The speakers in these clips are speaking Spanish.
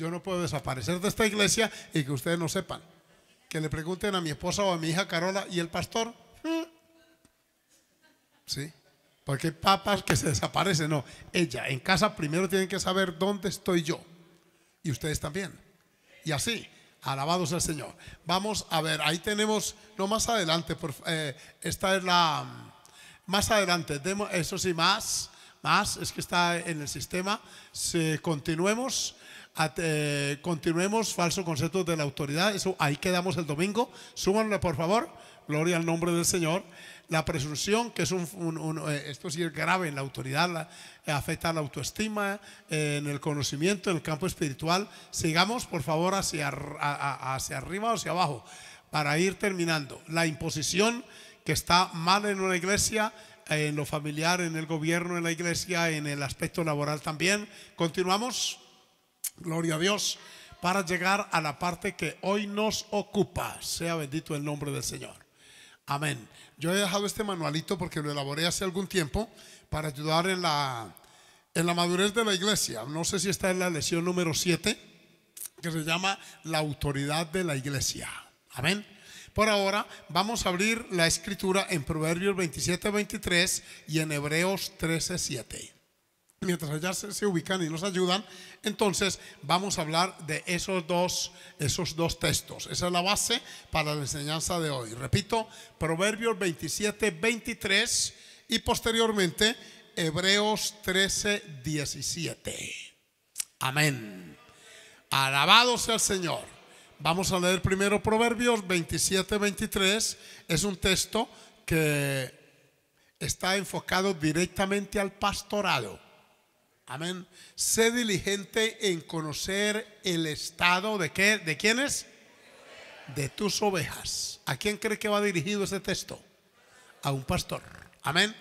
Yo no puedo desaparecer de esta iglesia y que ustedes no sepan. Que le pregunten a mi esposa o a mi hija Carola y el pastor. Mm. ¿Sí? Porque hay papas que se desaparecen. No, ella, en casa primero tienen que saber dónde estoy yo. Y ustedes también. Y así, alabados al el Señor. Vamos a ver, ahí tenemos, no más adelante, por, eh, esta es la, más adelante, eso sí, más, más, es que está en el sistema. Si continuemos, eh, continuemos, falso concepto de la autoridad. Eso ahí quedamos el domingo. Súmanle, por favor. Gloria al nombre del Señor. La presunción, que es un, eh, esto sí es grave en la autoridad, eh, afecta a la autoestima, en el conocimiento, en el campo espiritual. Sigamos, por favor, hacia, hacia arriba o hacia abajo, para ir terminando. La imposición que está mal en una iglesia, en lo familiar, en el gobierno, en la iglesia, en el aspecto laboral también. Continuamos. Gloria a Dios para llegar a la parte que hoy nos ocupa. Sea bendito el nombre del Señor. Amén. Yo he dejado este manualito porque lo elaboré hace algún tiempo para ayudar en la, en la madurez de la iglesia. No sé si está en la lección número 7, que se llama la autoridad de la iglesia. Amén. Por ahora vamos a abrir la escritura en Proverbios 27, 23 y en Hebreos 13, 7 mientras allá se, ubican y nos ayudan, entonces vamos a hablar de esos dos, esos dos textos. Esa es la base para la enseñanza de hoy. Repito, Proverbios 27, 23 y posteriormente Hebreos 13, 17. Amén. Alabado sea el Señor. Vamos a leer primero Proverbios 27, 23. Es un texto que está enfocado directamente al pastorado Amén. Sé diligente en conocer el estado de qué, de quiénes, de tus ovejas. ¿A quién cree que va dirigido ese texto? A un pastor. Amén.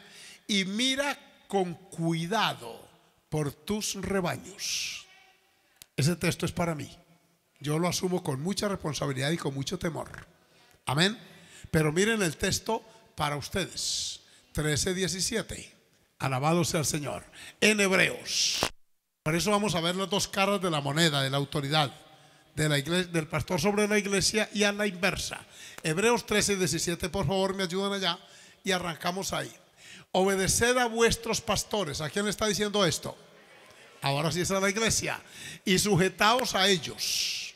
Y mira con cuidado por tus rebaños. Ese texto es para mí. Yo lo asumo con mucha responsabilidad y con mucho temor. Amén. Pero miren el texto para ustedes. 13, 17. Alabado sea el Señor. En Hebreos. Por eso vamos a ver las dos caras de la moneda, de la autoridad, del pastor sobre la iglesia y a la inversa. Hebreos 13, y 17, por favor, me ayudan allá y arrancamos ahí. Obedeced a vuestros pastores. ¿A quién le está diciendo esto? Ahora sí es a la iglesia. Y sujetaos a ellos.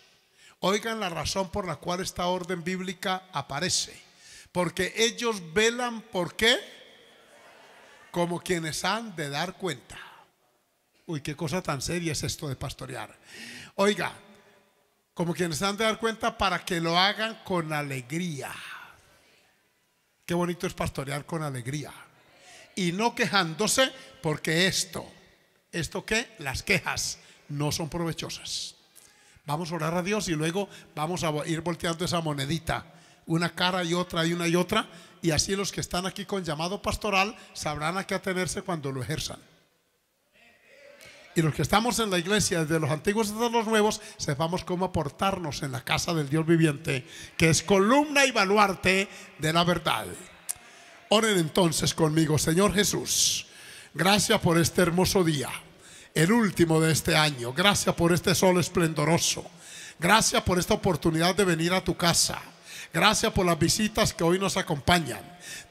Oigan la razón por la cual esta orden bíblica aparece. Porque ellos velan por qué como quienes han de dar cuenta. Uy, qué cosa tan seria es esto de pastorear. Oiga, como quienes han de dar cuenta para que lo hagan con alegría. Qué bonito es pastorear con alegría. Y no quejándose porque esto, esto que las quejas no son provechosas. Vamos a orar a Dios y luego vamos a ir volteando esa monedita, una cara y otra y una y otra, y así los que están aquí con llamado pastoral sabrán a qué atenerse cuando lo ejerzan. Y los que estamos en la iglesia, desde los antiguos hasta los nuevos, sepamos cómo aportarnos en la casa del Dios viviente, que es columna y baluarte de la verdad. Oren entonces conmigo, Señor Jesús, gracias por este hermoso día, el último de este año, gracias por este sol esplendoroso, gracias por esta oportunidad de venir a tu casa. Gracias por las visitas que hoy nos acompañan.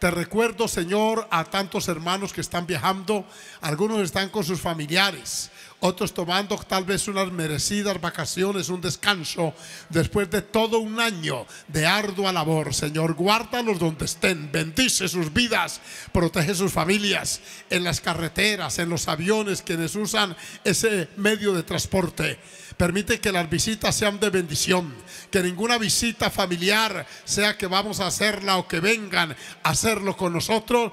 Te recuerdo, Señor, a tantos hermanos que están viajando. Algunos están con sus familiares, otros tomando tal vez unas merecidas vacaciones, un descanso, después de todo un año de ardua labor. Señor, guárdalos donde estén, bendice sus vidas, protege sus familias en las carreteras, en los aviones, quienes usan ese medio de transporte. Permite que las visitas sean de bendición. Que ninguna visita familiar, sea que vamos a hacerla o que vengan a hacerlo con nosotros,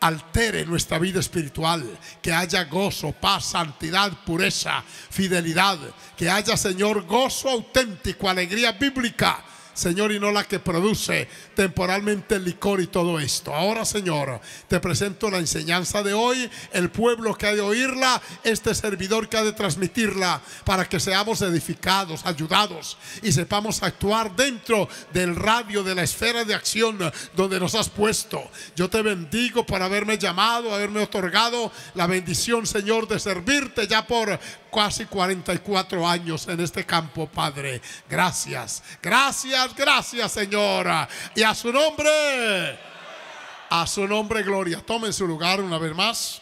altere nuestra vida espiritual, que haya gozo, paz, santidad, pureza, fidelidad, que haya, Señor, gozo auténtico, alegría bíblica Señor, y no la que produce temporalmente el licor y todo esto. Ahora, Señor, te presento la enseñanza de hoy, el pueblo que ha de oírla, este servidor que ha de transmitirla, para que seamos edificados, ayudados y sepamos actuar dentro del radio, de la esfera de acción donde nos has puesto. Yo te bendigo por haberme llamado, haberme otorgado la bendición, Señor, de servirte ya por casi 44 años en este campo, Padre. Gracias, gracias gracias, Señora. Y a su nombre, a su nombre, gloria. Tomen su lugar una vez más,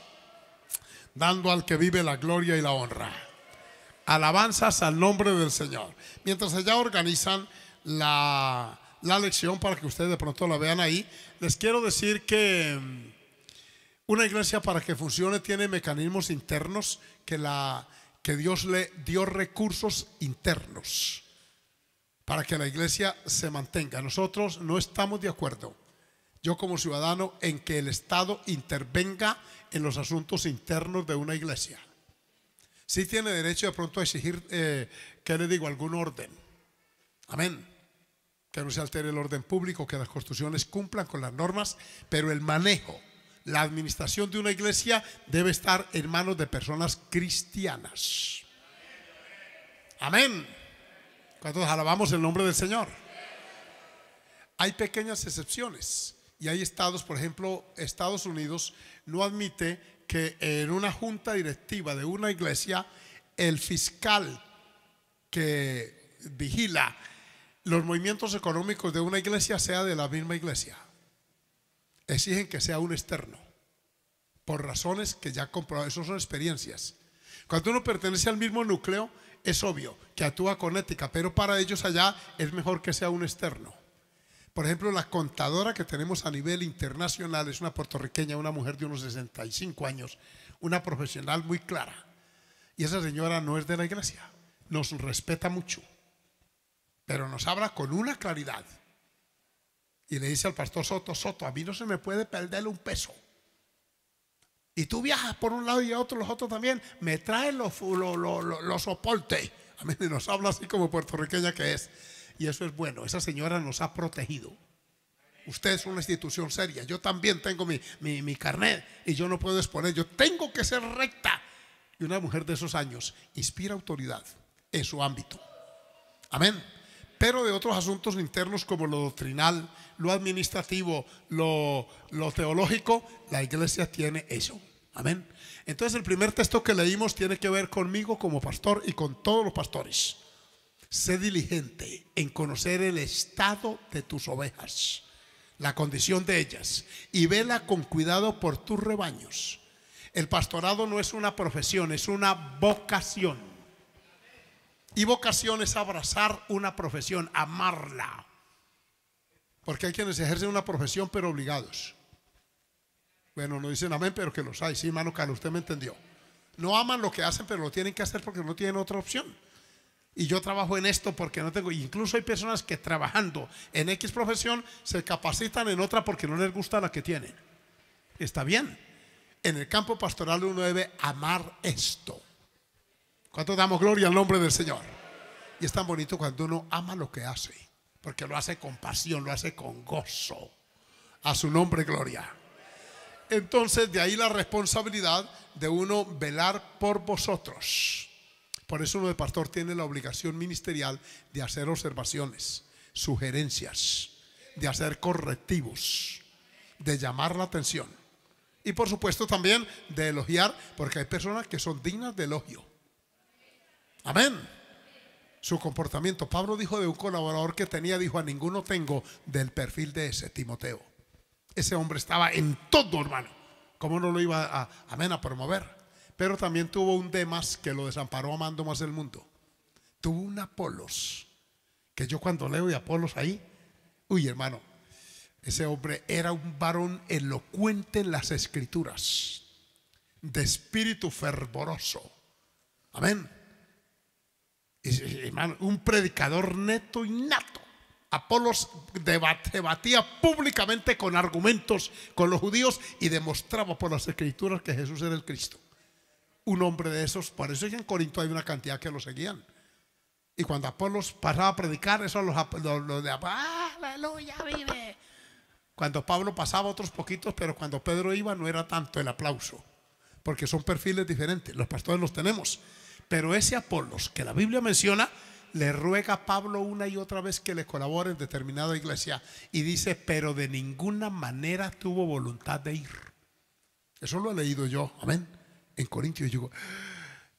dando al que vive la gloria y la honra. Alabanzas al nombre del Señor. Mientras allá organizan la, la lección para que ustedes de pronto la vean ahí, les quiero decir que mm, una iglesia para que funcione tiene mecanismos internos que la que Dios le dio recursos internos para que la iglesia se mantenga. Nosotros no estamos de acuerdo, yo como ciudadano, en que el Estado intervenga en los asuntos internos de una iglesia. Sí tiene derecho de pronto a exigir, eh, que le digo, algún orden. Amén. Que no se altere el orden público, que las construcciones cumplan con las normas, pero el manejo, la administración de una iglesia debe estar en manos de personas cristianas. Amén cuando alabamos el nombre del Señor? Hay pequeñas excepciones y hay estados, por ejemplo, Estados Unidos no admite que en una junta directiva de una iglesia el fiscal que vigila los movimientos económicos de una iglesia sea de la misma iglesia. Exigen que sea un externo, por razones que ya comprobamos, eso son experiencias. Cuando uno pertenece al mismo núcleo, es obvio que actúa con ética, pero para ellos allá es mejor que sea un externo. Por ejemplo, la contadora que tenemos a nivel internacional es una puertorriqueña, una mujer de unos 65 años, una profesional muy clara. Y esa señora no es de la iglesia, nos respeta mucho, pero nos habla con una claridad. Y le dice al pastor Soto, Soto, a mí no se me puede perder un peso. Y tú viajas por un lado y a otro, los otros también. Me traen los, los, los, los soportes. A nos habla así como puertorriqueña que es. Y eso es bueno. Esa señora nos ha protegido. Usted es una institución seria. Yo también tengo mi, carnet y yo no puedo exponer. Yo tengo que ser recta. Y una mujer de esos años inspira autoridad en su ámbito. Amén. Pero de otros asuntos internos como lo doctrinal, lo administrativo, lo, lo teológico, la iglesia tiene eso. Amén. Entonces el primer texto que leímos tiene que ver conmigo como pastor y con todos los pastores. Sé diligente en conocer el estado de tus ovejas, la condición de ellas, y vela con cuidado por tus rebaños. El pastorado no es una profesión, es una vocación. Y vocación es abrazar una profesión, amarla. Porque hay quienes ejercen una profesión pero obligados. Bueno, no dicen amén, pero que los hay. Sí, hermano Carlos, usted me entendió. No aman lo que hacen, pero lo tienen que hacer porque no tienen otra opción. Y yo trabajo en esto porque no tengo. Incluso hay personas que trabajando en X profesión se capacitan en otra porque no les gusta la que tienen. Está bien. En el campo pastoral uno debe amar esto. ¿Cuánto damos gloria al nombre del Señor? Y es tan bonito cuando uno ama lo que hace, porque lo hace con pasión, lo hace con gozo. A su nombre, gloria. Entonces, de ahí la responsabilidad de uno velar por vosotros. Por eso uno de pastor tiene la obligación ministerial de hacer observaciones, sugerencias, de hacer correctivos, de llamar la atención. Y por supuesto también de elogiar, porque hay personas que son dignas de elogio. Amén. Su comportamiento. Pablo dijo de un colaborador que tenía, dijo, a ninguno tengo del perfil de ese, Timoteo. Ese hombre estaba en todo, hermano. ¿Cómo no lo iba a, a promover? Pero también tuvo un más que lo desamparó amando más el mundo. Tuvo un Apolos, que yo cuando leo de Apolos ahí, uy hermano, ese hombre era un varón elocuente en las escrituras, de espíritu fervoroso. Amén. Y, hermano, un predicador neto y nato. Apolos debatía públicamente con argumentos con los judíos y demostraba por las escrituras que Jesús era el Cristo. Un hombre de esos, por eso en Corinto hay una cantidad que lo seguían. Y cuando Apolos pasaba a predicar, eso los, los, de ah, Cuando Pablo pasaba otros poquitos, pero cuando Pedro iba no era tanto el aplauso, porque son perfiles diferentes, los pastores los tenemos. Pero ese Apolos que la Biblia menciona, le ruega a Pablo una y otra vez que le colabore en determinada iglesia y dice, pero de ninguna manera tuvo voluntad de ir. Eso lo he leído yo, amén, en Corintios. digo,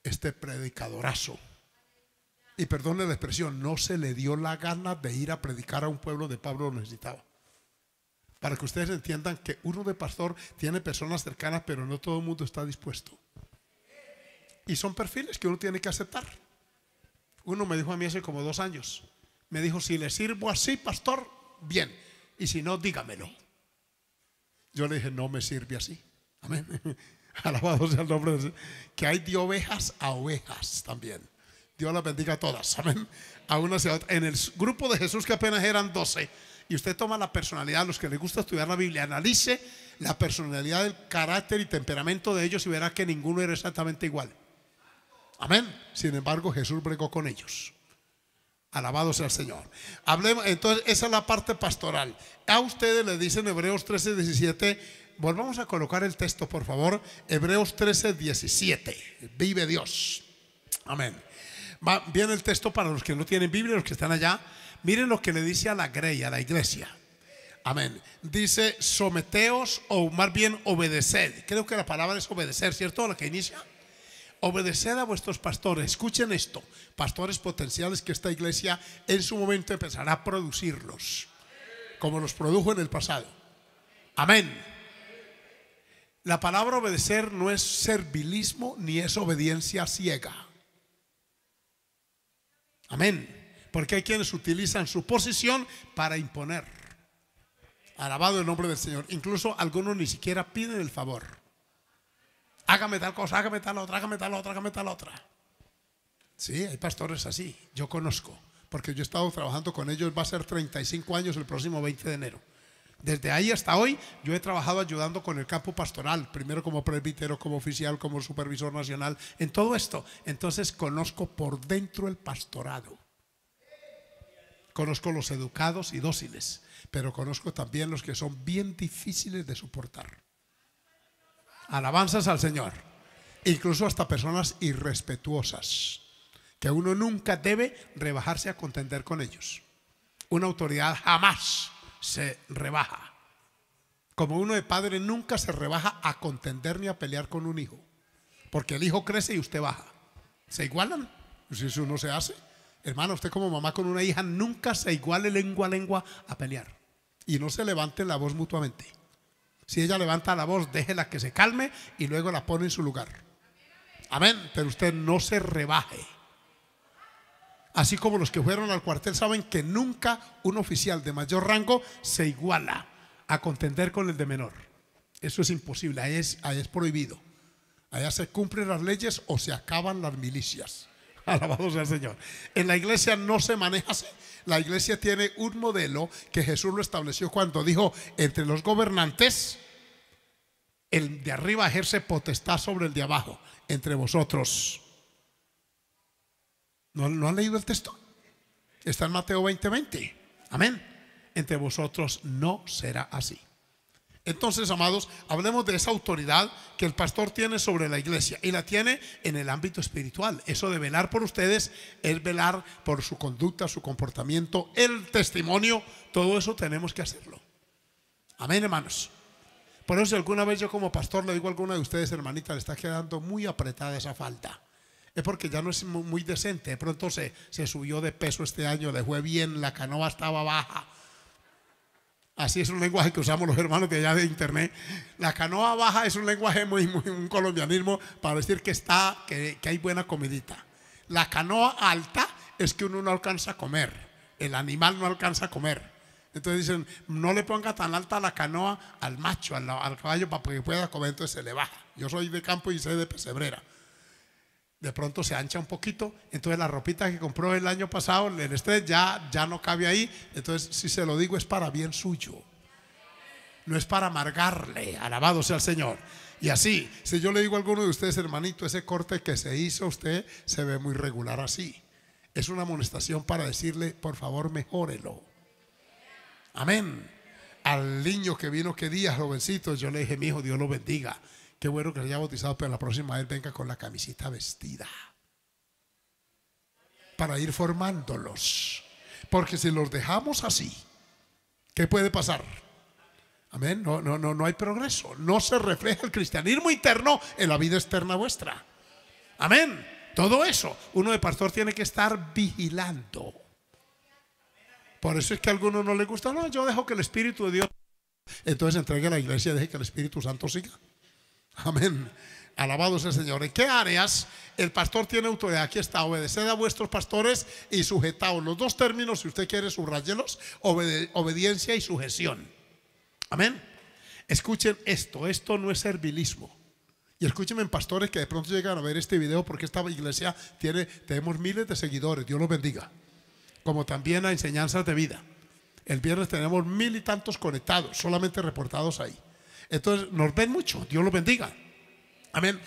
este predicadorazo, y perdone la expresión, no se le dio la gana de ir a predicar a un pueblo de Pablo lo necesitaba. Para que ustedes entiendan que uno de pastor tiene personas cercanas, pero no todo el mundo está dispuesto. Y son perfiles que uno tiene que aceptar. Uno me dijo a mí hace como dos años. Me dijo, si le sirvo así, pastor, bien. Y si no, dígamelo. Yo le dije, no me sirve así. Amén. Alabado sea el nombre de Que hay de ovejas a ovejas también. Dios las bendiga a todas. Amén. A En el grupo de Jesús, que apenas eran doce, y usted toma la personalidad, los que le gusta estudiar la Biblia, analice la personalidad, el carácter y temperamento de ellos y verá que ninguno era exactamente igual. Amén. Sin embargo, Jesús bregó con ellos. Alabado sea el Señor. Hablemos, entonces, esa es la parte pastoral. A ustedes le dicen Hebreos 13, 17. Volvamos a colocar el texto, por favor. Hebreos 13, 17. Vive Dios. Amén. Va, viene el texto para los que no tienen Biblia, los que están allá. Miren lo que le dice a la grey, a la iglesia. Amén. Dice, someteos o más bien obedecer Creo que la palabra es obedecer, ¿cierto? La que inicia obedecer a vuestros pastores. Escuchen esto, pastores potenciales que esta iglesia en su momento empezará a producirlos, como los produjo en el pasado. Amén. La palabra obedecer no es servilismo ni es obediencia ciega. Amén. Porque hay quienes utilizan su posición para imponer. Alabado el nombre del Señor. Incluso algunos ni siquiera piden el favor. Hágame tal cosa, hágame tal otra, hágame tal otra, hágame tal otra. Sí, hay pastores así, yo conozco, porque yo he estado trabajando con ellos, va a ser 35 años el próximo 20 de enero. Desde ahí hasta hoy yo he trabajado ayudando con el campo pastoral, primero como presbítero, como oficial, como supervisor nacional, en todo esto. Entonces conozco por dentro el pastorado. Conozco los educados y dóciles, pero conozco también los que son bien difíciles de soportar alabanzas al Señor, incluso hasta personas irrespetuosas, que uno nunca debe rebajarse a contender con ellos. Una autoridad jamás se rebaja. Como uno de padre nunca se rebaja a contender ni a pelear con un hijo, porque el hijo crece y usted baja. ¿Se igualan? Si eso no se hace. Hermano, usted como mamá con una hija nunca se iguale lengua a lengua a pelear y no se levanten la voz mutuamente. Si ella levanta la voz, déjela que se calme y luego la pone en su lugar. Amén. Pero usted no se rebaje. Así como los que fueron al cuartel saben que nunca un oficial de mayor rango se iguala a contender con el de menor. Eso es imposible, ahí es, es prohibido. Allá se cumplen las leyes o se acaban las milicias. Alabado sea el Señor. En la iglesia no se maneja así la iglesia tiene un modelo que Jesús lo estableció cuando dijo, entre los gobernantes, el de arriba ejerce potestad sobre el de abajo, entre vosotros. ¿No, han leído el texto? Está en Mateo 20:20. Amén. Entre vosotros no será así. Entonces, amados, hablemos de esa autoridad que el pastor tiene sobre la iglesia y la tiene en el ámbito espiritual. Eso de velar por ustedes es velar por su conducta, su comportamiento, el testimonio, todo eso tenemos que hacerlo. Amén, hermanos. Por eso si alguna vez yo como pastor le digo a alguna de ustedes, hermanita, le está quedando muy apretada esa falta. Es porque ya no es muy decente. De pronto se, se subió de peso este año, dejó bien, la canoa estaba baja Así es un lenguaje que usamos los hermanos de allá de internet. La canoa baja es un lenguaje muy, un colombianismo para decir que está, que, hay buena comidita. La canoa alta es que uno no alcanza a comer. El animal no alcanza a comer. Entonces dicen, no le ponga tan alta la canoa al macho, al, al, caballo, para que pueda comer, entonces se le baja. Yo soy de campo y soy de pesebrera de pronto se ancha un poquito, entonces la ropita que compró el año pasado, el estrés, ya, ya no cabe ahí. Entonces, si se lo digo, es para bien suyo. No es para amargarle, alabado sea el Señor. Y así, si yo le digo a alguno de ustedes, hermanito, ese corte que se hizo usted se ve muy regular así. Es una amonestación para decirle, por favor, mejórelo. Amén. Al niño que vino, que día, jovencito, yo le dije, mi hijo, Dios lo bendiga Qué bueno que se haya bautizado, pero la próxima vez venga con la camisita vestida. Para ir formándolos. Porque si los dejamos así, ¿qué puede pasar? Amén. No, no, no, no hay progreso. No se refleja el cristianismo interno en la vida externa vuestra. Amén. Todo eso. Uno de pastor tiene que estar vigilando. Por eso es que a algunos no le gusta. No, yo dejo que el Espíritu de Dios. Entonces entregue a la iglesia y deje que el Espíritu Santo siga. Amén. Alabado sea el Señor. ¿En qué áreas el pastor tiene autoridad? Aquí está, obedeced a vuestros pastores y sujetaos. Los dos términos, si usted quiere, subrayelos, obediencia y sujeción. Amén. Escuchen esto, esto no es servilismo. Y escúchenme, pastores que de pronto llegan a ver este video porque esta iglesia tiene, tenemos miles de seguidores, Dios los bendiga. Como también a enseñanzas de vida. El viernes tenemos mil y tantos conectados, solamente reportados ahí. Entonces nos ven mucho, Dios los bendiga. Amén.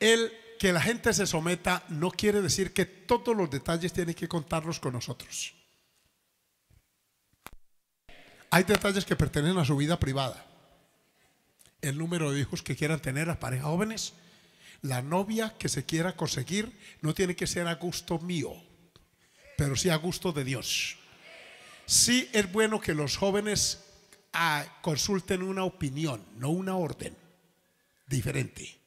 El que la gente se someta no quiere decir que todos los detalles tienen que contarlos con nosotros. Hay detalles que pertenecen a su vida privada. El número de hijos que quieran tener las parejas jóvenes, la novia que se quiera conseguir, no tiene que ser a gusto mío, pero sí a gusto de Dios. Sí es bueno que los jóvenes consulten una opinión, no una orden diferente.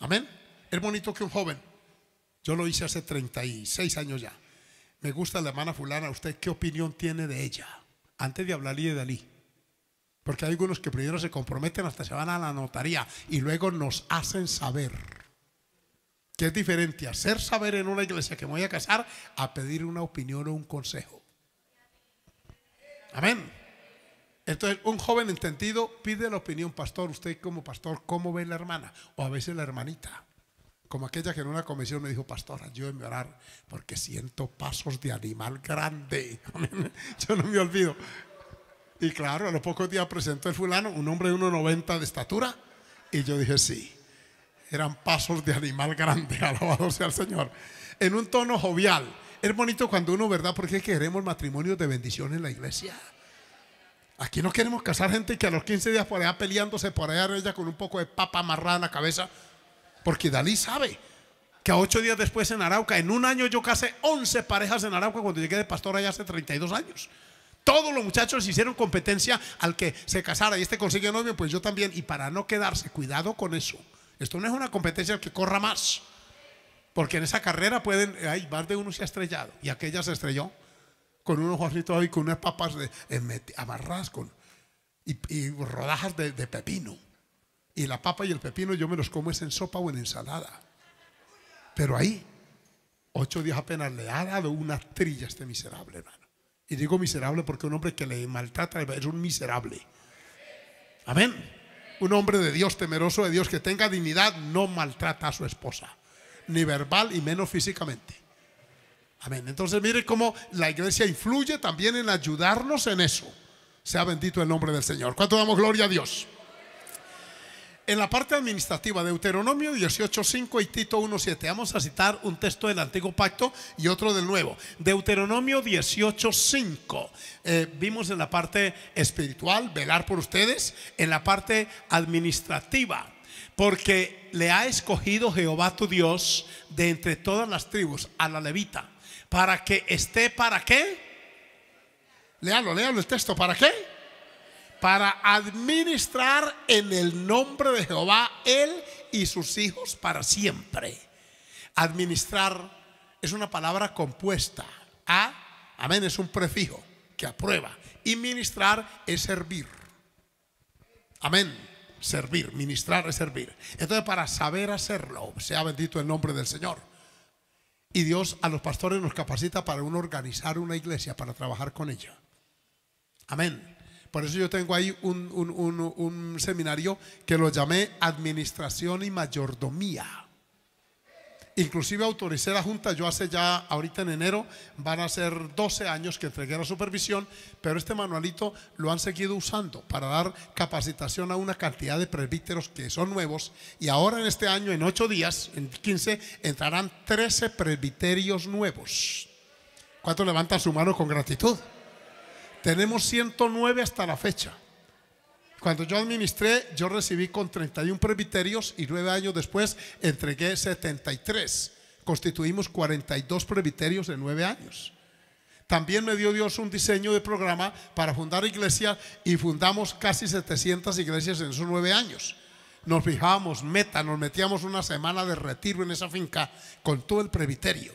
Amén. Es bonito que un joven, yo lo hice hace 36 años ya, me gusta la hermana fulana, ¿usted qué opinión tiene de ella? Antes de hablarle de Dalí. Porque hay algunos que primero se comprometen hasta se van a la notaría y luego nos hacen saber. Que es diferente hacer saber en una iglesia que me voy a casar a pedir una opinión o un consejo. Amén. Entonces, un joven entendido pide la opinión, pastor, usted como pastor, ¿cómo ve la hermana? O a veces la hermanita, como aquella que en una comisión me dijo, pastor, yo a orar, porque siento pasos de animal grande. Yo no me olvido. Y claro, a los pocos días presentó el fulano, un hombre de 1,90 de estatura, y yo dije, sí, eran pasos de animal grande, alabado sea el Señor, en un tono jovial. Es bonito cuando uno, ¿verdad? Porque queremos matrimonios de bendición en la iglesia. Aquí no queremos casar gente que a los 15 días por allá peleándose por allá con un poco de papa amarrada en la cabeza. Porque Dalí sabe que a ocho días después en Arauca, en un año yo casé 11 parejas en Arauca cuando llegué de pastor allá hace 32 años. Todos los muchachos hicieron competencia al que se casara y este consigue novio, pues yo también. Y para no quedarse, cuidado con eso. Esto no es una competencia que corra más. Porque en esa carrera pueden, hay más de uno se ha estrellado y aquella se estrelló con unos ojos ahí, con unas papas eh, amarradas con, y, rodajas de, pepino. Y la papa y el pepino yo me los como es en sopa o en ensalada. Pero ahí, ocho días apenas le ha dado una trilla a este miserable, hermano. Y digo miserable porque un hombre que le maltrata es un miserable. Amén. Un hombre de Dios, temeroso de Dios, que tenga dignidad, no maltrata a su esposa, ni verbal y menos físicamente. Amén. Entonces mire cómo la iglesia influye también en ayudarnos en eso. Sea bendito el nombre del Señor. ¿Cuánto damos gloria a Dios? En la parte administrativa, Deuteronomio 18.5 y Tito 1.7. Vamos a citar un texto del Antiguo Pacto y otro del Nuevo. Deuteronomio 18.5. Eh, vimos en la parte espiritual, velar por ustedes, en la parte administrativa. Porque le ha escogido Jehová tu Dios de entre todas las tribus a la levita para que esté para qué. Léalo, léalo el texto, ¿para qué? Para administrar en el nombre de Jehová él y sus hijos para siempre. Administrar es una palabra compuesta. A, amén, es un prefijo que aprueba. Y ministrar es servir. Amén servir, ministrar es servir. Entonces, para saber hacerlo, sea bendito el nombre del Señor. Y Dios a los pastores nos capacita para uno organizar una iglesia, para trabajar con ella. Amén. Por eso yo tengo ahí un, un seminario que lo llamé Administración y Mayordomía. Inclusive autoricé la Junta, yo hace ya, ahorita en enero, van a ser 12 años que entregué la supervisión, pero este manualito lo han seguido usando para dar capacitación a una cantidad de presbíteros que son nuevos y ahora en este año, en 8 días, en 15, entrarán 13 presbiterios nuevos. ¿Cuántos levantan su mano con gratitud? Tenemos 109 hasta la fecha. Cuando yo administré, yo recibí con 31 presbiterios y nueve años después entregué 73. Constituimos 42 presbiterios en nueve años. También me dio Dios un diseño de programa para fundar iglesias y fundamos casi 700 iglesias en esos nueve años. Nos fijábamos meta, nos metíamos una semana de retiro en esa finca con todo el presbiterio.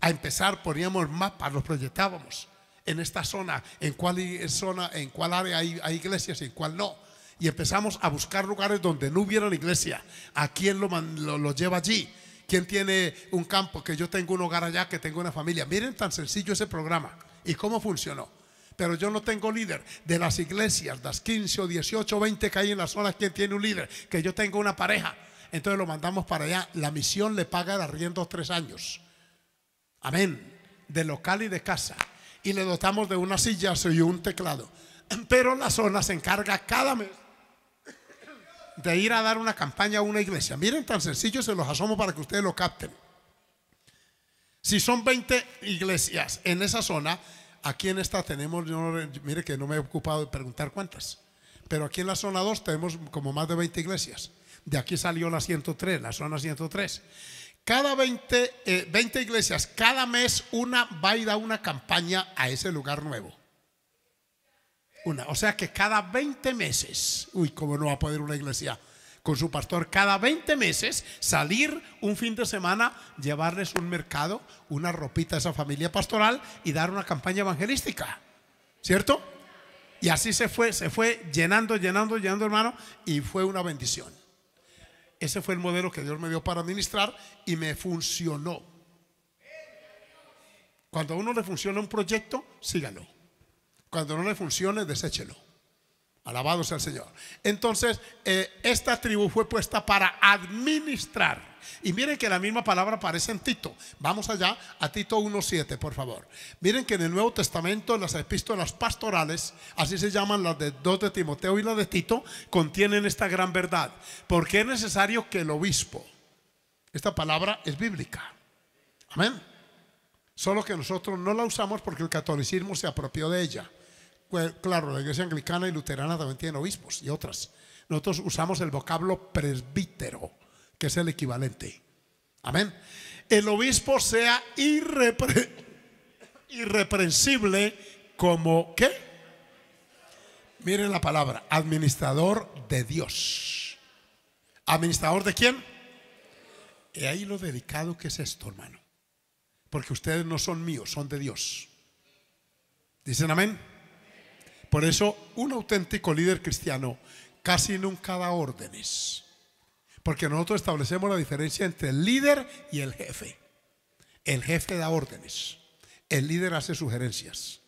A empezar poníamos mapas, los proyectábamos en esta zona, en cuál zona, en cuál área hay, iglesias y en cuál no. Y empezamos a buscar lugares donde no hubiera iglesia. ¿A quién lo, lleva allí? ¿Quién tiene un campo? Que yo tengo un hogar allá, que tengo una familia. Miren tan sencillo ese programa y cómo funcionó. Pero yo no tengo líder. De las iglesias, las 15 o 18 o 20 que hay en la zona ¿quién tiene un líder? Que yo tengo una pareja. Entonces lo mandamos para allá. La misión le paga el arriendo tres años. Amén. De local y de casa y le dotamos de una silla y un teclado. Pero la zona se encarga cada mes de ir a dar una campaña a una iglesia. Miren, tan sencillo se los asomo para que ustedes lo capten. Si son 20 iglesias en esa zona, aquí en esta tenemos, mire que no me he ocupado de preguntar cuántas, pero aquí en la zona 2 tenemos como más de 20 iglesias. De aquí salió la 103, la zona 103. Cada 20, eh, iglesias, cada mes una va a ir una campaña a ese lugar nuevo. Una, o sea que cada 20 meses, uy, cómo no va a poder una iglesia con su pastor cada 20 meses, salir un fin de semana, llevarles un mercado, una ropita a esa familia pastoral y dar una campaña evangelística. ¿Cierto? Y así se fue, se fue llenando, llenando, llenando, hermano, y fue una bendición. Ese fue el modelo que Dios me dio para administrar y me funcionó. Cuando a uno le funciona un proyecto, sígalo. Cuando no le funcione, deséchelo. Alabado sea el Señor. Entonces, eh, esta tribu fue puesta para administrar. Y miren que la misma palabra aparece en Tito. Vamos allá a Tito 1.7, por favor. Miren que en el Nuevo Testamento las epístolas pastorales, así se llaman las de dos de Timoteo y la de Tito, contienen esta gran verdad. Porque es necesario que el obispo, esta palabra es bíblica. Amén. Solo que nosotros no la usamos porque el catolicismo se apropió de ella. Pues, claro, la iglesia anglicana y luterana también tiene obispos y otras. Nosotros usamos el vocablo presbítero que es el equivalente. Amén. El obispo sea irreprensible como qué? Miren la palabra, administrador de Dios. ¿Administrador de quién? Y ahí lo dedicado que es esto, hermano. Porque ustedes no son míos, son de Dios. ¿Dicen amén? Por eso un auténtico líder cristiano casi nunca da órdenes porque nosotros establecemos la diferencia entre el líder y el jefe. El jefe da órdenes. El líder hace sugerencias.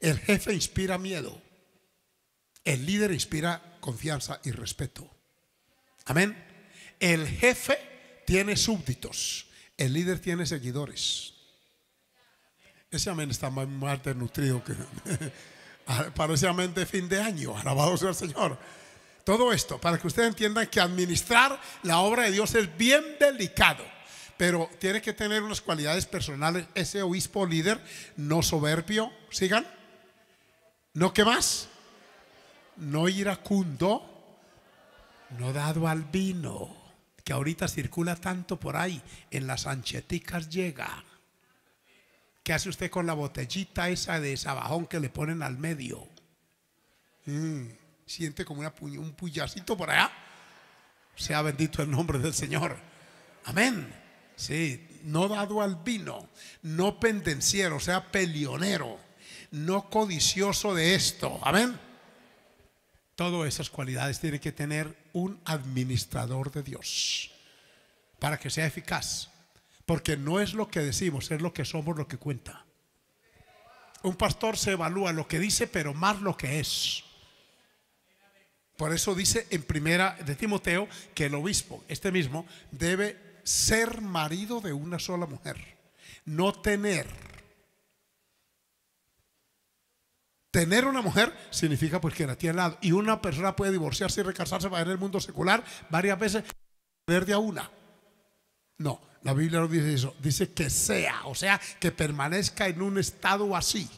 El jefe inspira miedo. El líder inspira confianza y respeto. Amén. El jefe tiene súbditos. El líder tiene seguidores. Ese amén está más, que. Parece amén de fin de año. Alabado sea el Señor. Todo esto para que ustedes entiendan que administrar la obra de Dios es bien delicado, pero tiene que tener unas cualidades personales ese obispo líder, no soberbio, sigan, no qué más, no iracundo, no dado al vino, que ahorita circula tanto por ahí, en las ancheticas llega. ¿Qué hace usted con la botellita esa de sabajón que le ponen al medio? Mm siente como una un puñacito por allá. Sea bendito el nombre del Señor. Amén. Sí, no dado al vino, no pendenciero, sea, pelionero no codicioso de esto. Amén. Todas esas cualidades tiene que tener un administrador de Dios para que sea eficaz. Porque no es lo que decimos, es lo que somos lo que cuenta. Un pastor se evalúa lo que dice, pero más lo que es. Por eso dice en primera de Timoteo que el obispo, este mismo, debe ser marido de una sola mujer. No tener. Tener una mujer significa pues que la tiene al lado. Y una persona puede divorciarse y recasarse para en el mundo secular varias veces. Tener de a una. No, la Biblia no dice eso. Dice que sea, o sea, que permanezca en un estado así.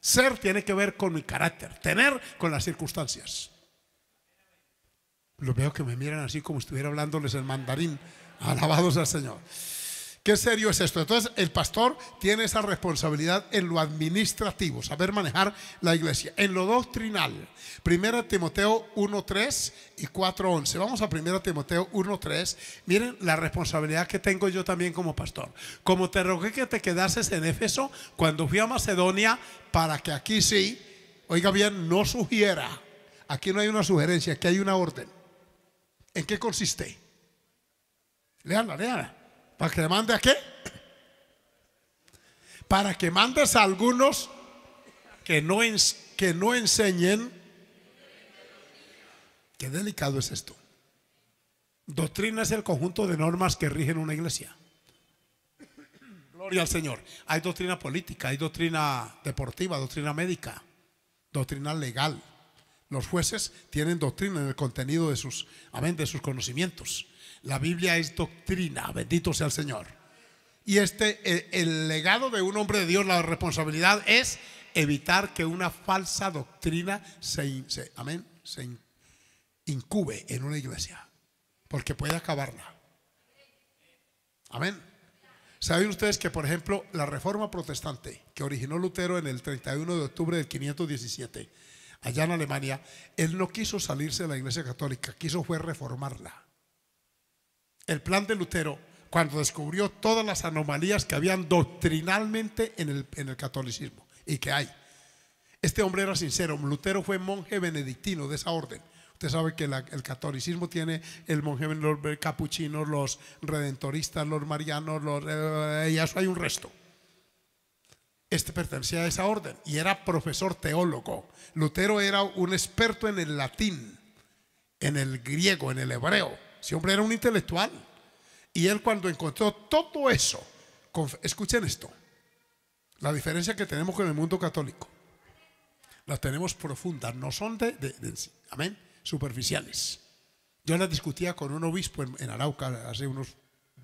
Ser tiene que ver con mi carácter, tener con las circunstancias. Lo veo que me miran así como estuviera hablándoles el mandarín. Alabados al Señor. Qué serio es esto. Entonces, el pastor tiene esa responsabilidad en lo administrativo, saber manejar la iglesia, en lo doctrinal. 1 Timoteo 1.3 y 4.11. Vamos a 1 Timoteo 1.3. Miren la responsabilidad que tengo yo también como pastor. Como te rogué que te quedases en Éfeso cuando fui a Macedonia, para que aquí sí, oiga bien, no sugiera. Aquí no hay una sugerencia, aquí hay una orden ¿En qué consiste? Leanla, leanla. ¿Para que mande a qué? Para que mandes a algunos que no, que no enseñen. Qué delicado es esto. Doctrina es el conjunto de normas que rigen una iglesia. Gloria al Señor. Hay doctrina política, hay doctrina deportiva, doctrina médica, doctrina legal. Los jueces tienen doctrina en el contenido de sus, amén, de sus conocimientos. La Biblia es doctrina, bendito sea el Señor. Y este, eh, el, legado de un hombre de Dios, la responsabilidad es evitar que una falsa doctrina se, amén, se incube en una iglesia, porque puede acabarla. Amén. ¿Saben ustedes que, por ejemplo, la reforma protestante que originó Lutero en el 31 de octubre del 517 allá en Alemania, él no quiso salirse de la Iglesia Católica, quiso fue reformarla. El plan de Lutero, cuando descubrió todas las anomalías que habían doctrinalmente en el, catolicismo y que hay. Este hombre era sincero, Lutero fue monje benedictino de esa orden. Usted sabe que el catolicismo tiene el monje, los capuchinos, los redentoristas, los marianos, eh, eh, eh, y eso hay un resto este pertenecía a esa orden y era profesor teólogo. Lutero era un experto en el latín, en el griego, en el hebreo. siempre era un intelectual. Y él cuando encontró todo eso, escuchen esto, la diferencia que tenemos con el mundo católico, las tenemos profundas, no son de, amén, superficiales. Yo la discutía con un obispo en, en Arauca hace unos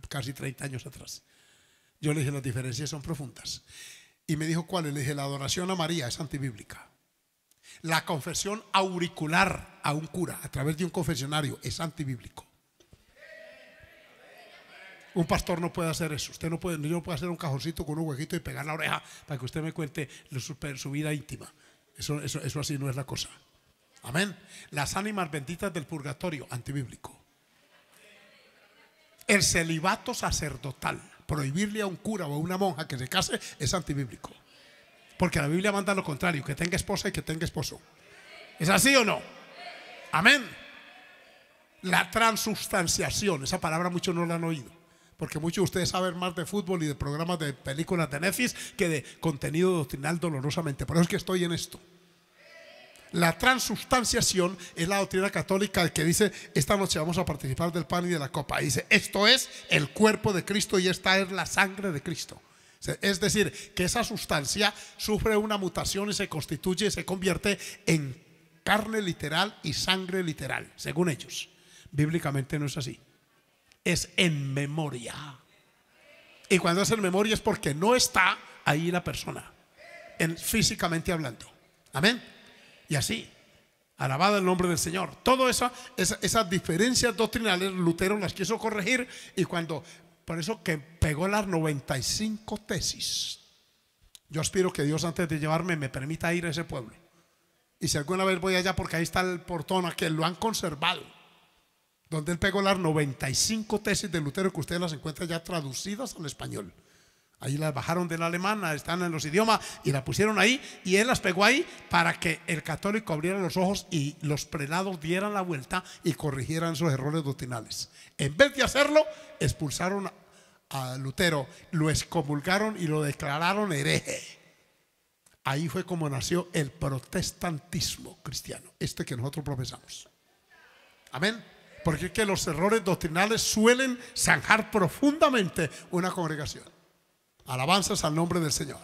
casi 30 años atrás. Yo le dije, las diferencias son profundas. Y me dijo, ¿cuál? Le dije, la adoración a María es antibíblica. La confesión auricular a un cura a través de un confesionario es antibíblico. Un pastor no puede hacer eso. Usted no puede, yo no puedo hacer un cajoncito con un huequito y pegar la oreja para que usted me cuente su, vida íntima. Eso, eso así no es la cosa. Amén. Las ánimas benditas del purgatorio, antibíblico. El celibato sacerdotal prohibirle a un cura o a una monja que se case es antibíblico. Porque la Biblia manda lo contrario, que tenga esposa y que tenga esposo. ¿Es así o no? Amén. La transustanciación, esa palabra muchos no la han oído. Porque muchos de ustedes saben más de fútbol y de programas de películas de Netflix que de contenido doctrinal dolorosamente. Por eso es que estoy en esto. La transustanciación es la doctrina católica que dice, esta noche vamos a participar del pan y de la copa. dice, esto es el cuerpo de Cristo y esta es la sangre de Cristo. Es decir, que esa sustancia sufre una mutación y se constituye y se convierte en carne literal y sangre literal, según ellos. Bíblicamente no es así. Es en memoria. Y cuando es en memoria es porque no está ahí la persona, en, físicamente hablando. Amén y así. Alabado el nombre del Señor. Todas esas diferencias doctrinales Lutero las quiso corregir y cuando, por eso que pegó las 95 tesis. Yo aspiro que Dios antes de llevarme me permita ir a ese pueblo. Y si alguna vez voy allá, porque ahí está el portón, a que lo han conservado, donde él pegó las 95 tesis de Lutero que ustedes las encuentran ya traducidas al español. Ahí las bajaron la alemana, están en los idiomas y la pusieron ahí y él las pegó ahí para que el católico abriera los ojos y los prelados dieran la vuelta y corrigieran sus errores doctrinales. En vez de hacerlo, expulsaron a Lutero, lo excomulgaron y lo declararon hereje. Ahí fue como nació el protestantismo cristiano, este que nosotros profesamos. Amén. Porque es que los errores doctrinales suelen zanjar profundamente una congregación. Alabanzas al nombre del Señor.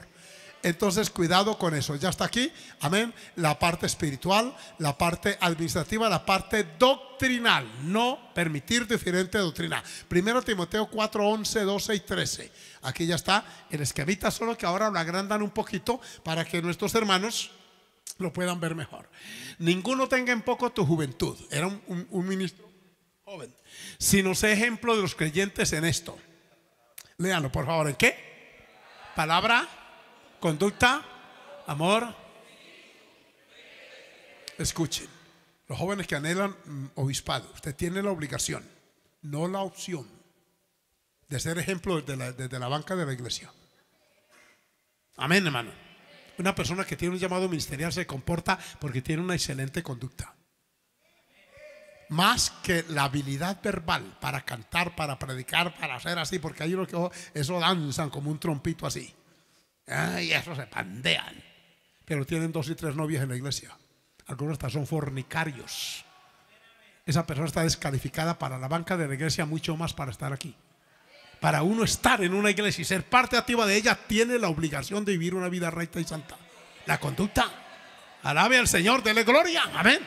Entonces, cuidado con eso. Ya está aquí, amén. La parte espiritual, la parte administrativa, la parte doctrinal. No permitir diferente doctrina. Primero Timoteo 4, 11, 12 y 13. Aquí ya está el esquemita, solo que ahora lo agrandan un poquito para que nuestros hermanos lo puedan ver mejor. Ninguno tenga en poco tu juventud. Era un, ministro joven. no sé ejemplo de los creyentes en esto. Léanlo, por favor. ¿En qué? palabra, conducta, amor. Escuchen, los jóvenes que anhelan mm, obispado, usted tiene la obligación, no la opción, de ser ejemplo desde la, banca de la iglesia. Amén, hermano. Una persona que tiene un llamado ministerial se comporta porque tiene una excelente conducta más que la habilidad verbal para cantar, para predicar, para hacer así, porque hay unos que eso danzan como un trompito así. y eso se pandean. Pero tienen dos y tres novias en la iglesia. Algunos hasta son fornicarios. Esa persona está descalificada para la banca de la iglesia, mucho más para estar aquí. Para uno estar en una iglesia y ser parte activa de ella, tiene la obligación de vivir una vida recta y santa. La conducta. Alabe al Señor, dele gloria. Amén.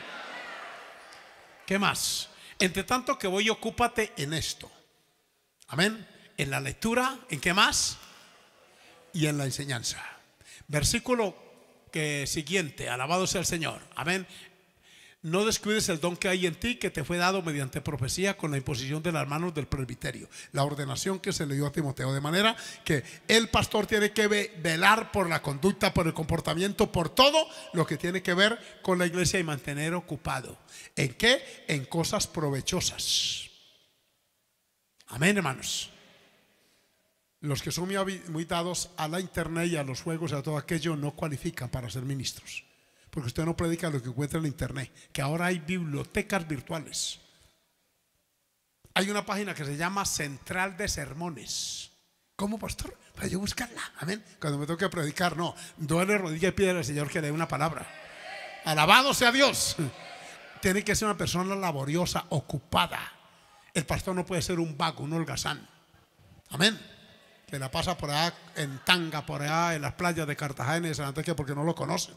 ¿Qué más? Entre tanto que voy, ocúpate en esto. Amén. En la lectura, ¿en qué más? Y en la enseñanza. Versículo que siguiente, alabado sea el Señor. Amén no descuides el don que hay en ti que te fue dado mediante profecía con la imposición de las manos del presbiterio, la ordenación que se le dio a Timoteo. De manera que el pastor tiene que velar por la conducta, por el comportamiento, por todo lo que tiene que ver con la iglesia y mantener ocupado. ¿En qué? En cosas provechosas. Amén, hermanos. Los que son muy dados a la internet y a los juegos y a todo aquello no cualifican para ser ministros porque usted no predica lo que encuentra en internet, que ahora hay bibliotecas virtuales. Hay una página que se llama Central de Sermones. ¿Cómo, pastor? Para yo buscarla. Amén. Cuando me que predicar, no. Duele rodilla y pide al Señor que le dé una palabra. Alabado sea Dios. Tiene que ser una persona laboriosa, ocupada. El pastor no puede ser un vago, un holgazán. Amén. Que la pasa por allá en tanga, por allá en las playas de Cartagena y de San Antonio porque no lo conocen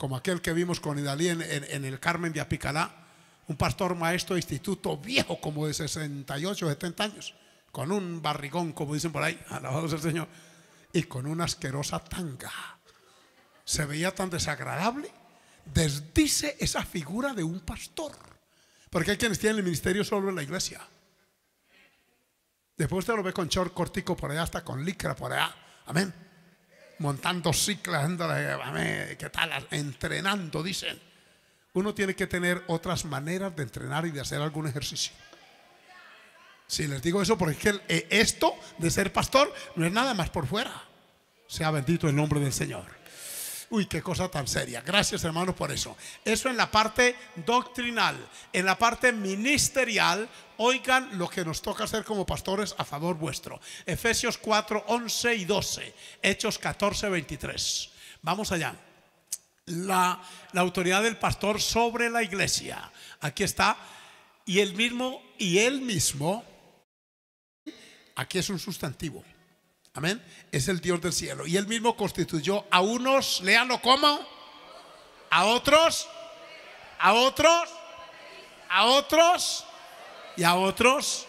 como aquel que vimos con Hidalí en, el Carmen de Apicalá, un pastor maestro de instituto viejo, como de 68, 70 años, con un barrigón, como dicen por ahí, alabado sea el Señor, y con una asquerosa tanga. Se veía tan desagradable, desdice esa figura de un pastor, porque hay quienes tienen el ministerio solo en la iglesia. Después usted lo ve con short cortico por allá, hasta con licra por allá. Amén montando ciclas, ¿qué tal? Entrenando, dicen. Uno tiene que tener otras maneras de entrenar y de hacer algún ejercicio. Si les digo eso, porque eh, esto de ser pastor no es nada más por fuera. Sea bendito el nombre del Señor. Uy, qué cosa tan seria. Gracias hermanos por eso. Eso en la parte doctrinal, en la parte ministerial. Oigan lo que nos toca hacer como pastores a favor vuestro. Efesios 4, 11 y 12. Hechos 14, 23. Vamos allá. La, autoridad del pastor sobre la iglesia. Aquí está. Y él mismo, y él mismo, aquí es un sustantivo Amén. Es el Dios del cielo. Y él mismo constituyó a unos, leanlo como, a otros, a otros, a otros y a otros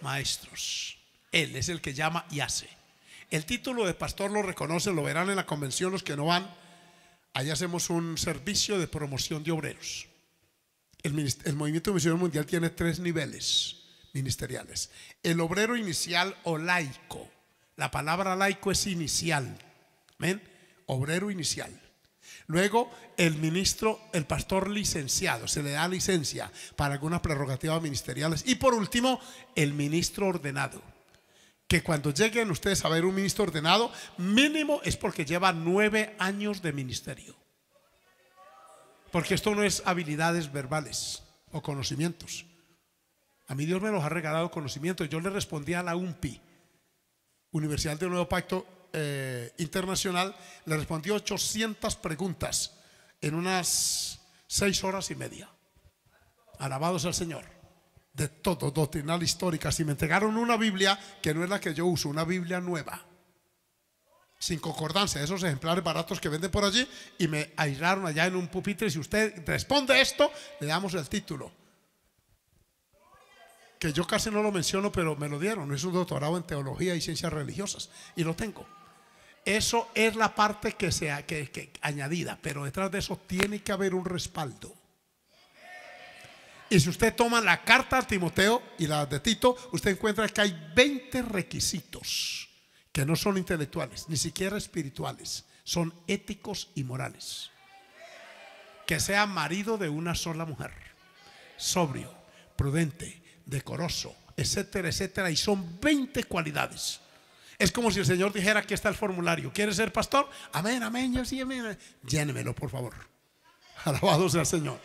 maestros. Él es el que llama y hace. El título de pastor lo reconoce, lo verán en la convención los que no van. Allá hacemos un servicio de promoción de obreros. El, Movimiento Misionero Mundial tiene tres niveles ministeriales. El obrero inicial o laico la palabra laico es inicial. Amén. Obrero inicial. Luego, el ministro, el pastor licenciado, se le da licencia para algunas prerrogativas ministeriales. Y por último, el ministro ordenado. Que cuando lleguen ustedes a ver un ministro ordenado, mínimo es porque lleva nueve años de ministerio. Porque esto no es habilidades verbales o conocimientos. A mí Dios me los ha regalado conocimientos. Yo le respondía a la UMPI Universidad del Nuevo Pacto eh, Internacional, le respondió 800 preguntas en unas seis horas y media. Alabados al Señor. De todo, doctrinal histórica. Si me entregaron una Biblia, que no es la que yo uso, una Biblia nueva. Sin concordancia, esos ejemplares baratos que venden por allí y me aislaron allá en un pupitre. Si usted responde esto, le damos el título que yo casi no lo menciono, pero me lo dieron. Es un doctorado en teología y ciencias religiosas y lo tengo. Eso es la parte que sea que, que, añadida, pero detrás de eso tiene que haber un respaldo. Y si usted toma la carta a Timoteo y la de Tito, usted encuentra que hay 20 requisitos que no son intelectuales, ni siquiera espirituales, son éticos y morales. Que sea marido de una sola mujer, sobrio, prudente, decoroso, etcétera, etcétera. Y son 20 cualidades. Es como si el Señor dijera, aquí está el formulario. ¿Quieres ser pastor? Amén, amén, yo sí, amén. Llénemelo, por favor. Alabado sea el Señor.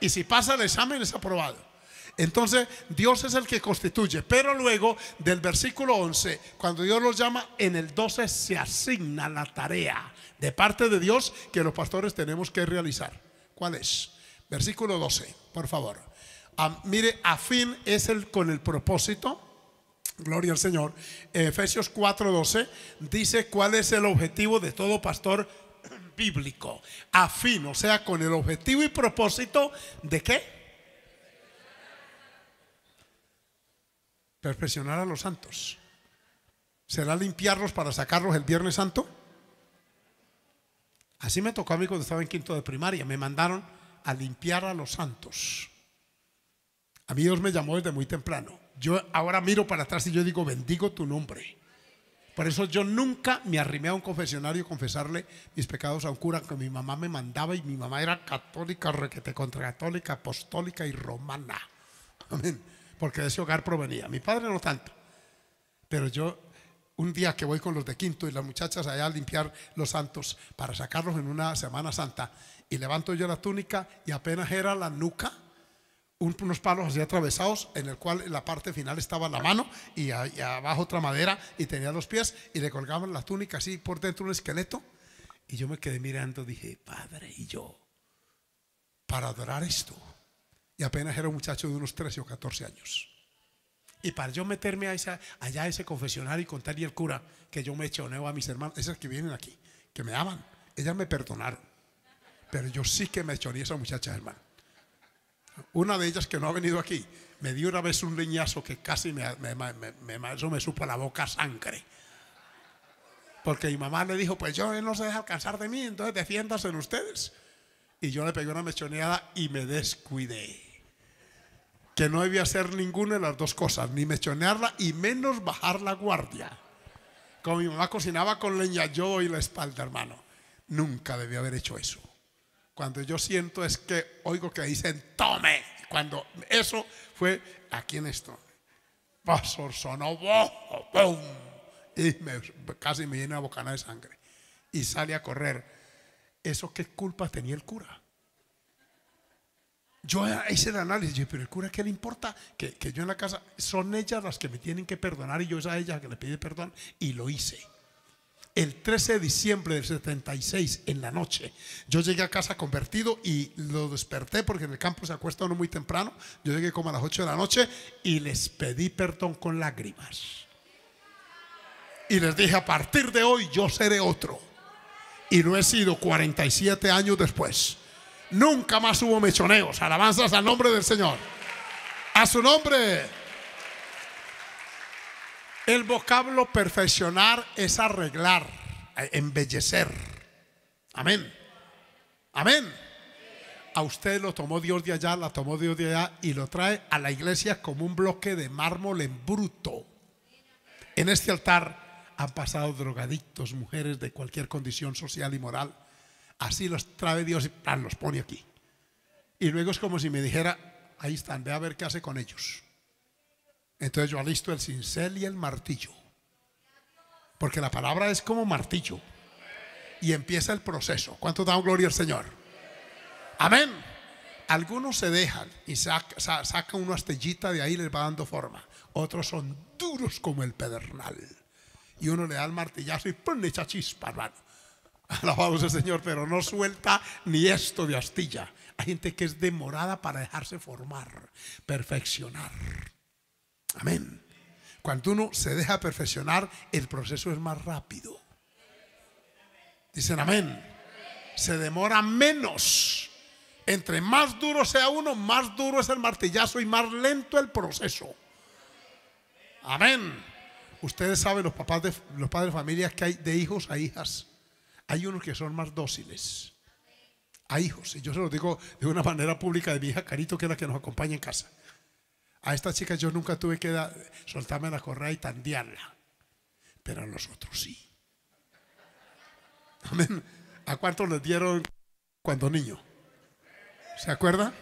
Y si pasa el examen, es aprobado. Entonces, Dios es el que constituye. Pero luego, del versículo 11, cuando Dios los llama, en el 12 se asigna la tarea de parte de Dios que los pastores tenemos que realizar. ¿Cuál es? Versículo 12, por favor. Ah, mire, afín es el con el propósito. Gloria al Señor. Efesios 4:12 dice cuál es el objetivo de todo pastor bíblico. Afín, o sea, con el objetivo y propósito de qué? Perfeccionar a los santos. ¿Será limpiarlos para sacarlos el Viernes Santo? Así me tocó a mí cuando estaba en quinto de primaria. Me mandaron a limpiar a los santos. A mí Dios me llamó desde muy temprano. Yo ahora miro para atrás y yo digo, bendigo tu nombre. Por eso yo nunca me arrimé a un confesionario a confesarle mis pecados a un cura que mi mamá me mandaba y mi mamá era católica, requete católica, apostólica y romana. Amén. Porque de ese hogar provenía. Mi padre no tanto. Pero yo, un día que voy con los de quinto y las muchachas allá a limpiar los santos para sacarlos en una Semana Santa, y levanto yo la túnica y apenas era la nuca unos palos así atravesados en el cual en la parte final estaba la mano y, abajo otra madera y tenía los pies y le colgaban la túnica así por dentro un esqueleto. Y yo me quedé mirando, dije, padre, y yo, para adorar esto. Y apenas era un muchacho de unos 13 o 14 años. Y para yo meterme a esa, allá a ese confesionario y contarle al cura que yo me echoneo a mis hermanos, esas que vienen aquí, que me aman, ellas me perdonaron. Pero yo sí que me echoné a esa muchacha, hermano. Una de ellas que no ha venido aquí, me dio una vez un leñazo que casi me, me, supo la boca sangre. Porque mi mamá le dijo, pues yo, no se deja alcanzar de mí, entonces defiéndase en ustedes. Y yo le pegué una mechoneada y me descuidé. Que no debía hacer ninguna de las dos cosas, ni mechonearla y menos bajar la guardia. Como mi mamá cocinaba con leña, yo doy la espalda, hermano. Nunca debía haber hecho eso. Cuando yo siento es que oigo que dicen, tome. Cuando eso fue, aquí en esto. Pastor, sonó, boom Y me, casi me llena la bocana de sangre. Y sale a correr. ¿Eso qué culpa tenía el cura? Yo hice el análisis, pero el cura, ¿qué le importa? Que, yo en la casa, son ellas las que me tienen que perdonar y yo es a ellas que le pide perdón y lo hice el 13 de diciembre del 76 en la noche. Yo llegué a casa convertido y lo desperté porque en el campo se acuesta uno muy temprano. Yo llegué como a las 8 de la noche y les pedí perdón con lágrimas. Y les dije, a partir de hoy yo seré otro. Y no he sido 47 años después. Nunca más hubo mechoneos. Alabanzas al nombre del Señor. A su nombre. El vocablo perfeccionar es arreglar, eh, embellecer. Amén. Amén. A usted lo tomó Dios de allá, la tomó Dios de allá y lo trae a la iglesia como un bloque de mármol en bruto. En este altar han pasado drogadictos, mujeres de cualquier condición social y moral. Así los trae Dios y los pone aquí. Y luego es como si me dijera, ahí están, ve a ver qué hace con ellos. Entonces yo alisto el cincel y el martillo. Porque la palabra es como martillo. Y empieza el proceso. ¿Cuánto dan gloria al Señor? Amén. Algunos se dejan y saca, una astillita de ahí y les va dando forma. Otros son duros como el pedernal. Y uno le da el martillazo y pone echa chispa, hermano. Alabamos al Señor, pero no suelta ni esto de astilla. Hay gente que es demorada para dejarse formar, perfeccionar. Amén. Cuando uno se deja perfeccionar, el proceso es más rápido. Dicen amén. Se demora menos. Entre más duro sea uno, más duro es el martillazo y más lento el proceso. Amén. Ustedes saben, los, papás de, los padres de que hay de hijos a hijas. Hay unos que son más dóciles. A hijos. Y yo se lo digo de una manera pública de mi hija Carito, que es la que nos acompaña en casa. A esta chica yo nunca tuve que dar, soltarme la correa y tandearla, pero a los otros sí. Amén. ¿A cuántos les dieron cuando niño? ¿Se acuerda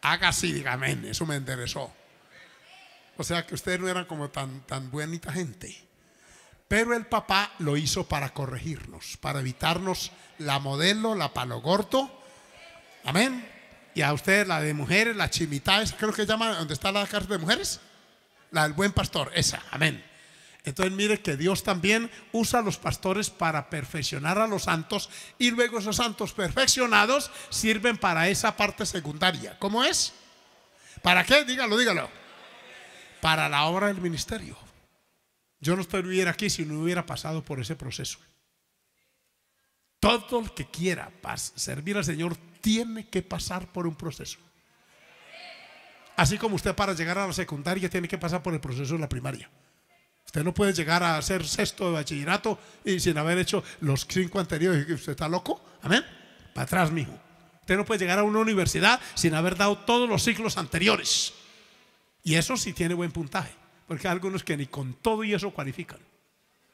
Haga así, diga Eso me enderezó. O sea que ustedes no eran como tan, tan buenita gente. Pero el papá lo hizo para corregirnos, para evitarnos la modelo, la palo gordo. Amén. Y a ustedes la de mujeres, la chimita, creo que llama donde está la cárcel de mujeres, la del buen pastor, esa, amén. Entonces mire que Dios también usa a los pastores para perfeccionar a los santos y luego esos santos perfeccionados sirven para esa parte secundaria. ¿Cómo es? ¿Para qué? Dígalo, dígalo. Para la obra del ministerio. Yo no estuviera aquí si no hubiera pasado por ese proceso. Todo el que quiera servir al Señor tiene que pasar por un proceso. Así como usted para llegar a la secundaria tiene que pasar por el proceso de la primaria. Usted no puede llegar a ser sexto de bachillerato y sin haber hecho los cinco anteriores. ¿Usted está loco? Amén. Para atrás, mijo. Usted no puede llegar a una universidad sin haber dado todos los ciclos anteriores. Y eso sí tiene buen puntaje. Porque hay algunos que ni con todo y eso cualifican.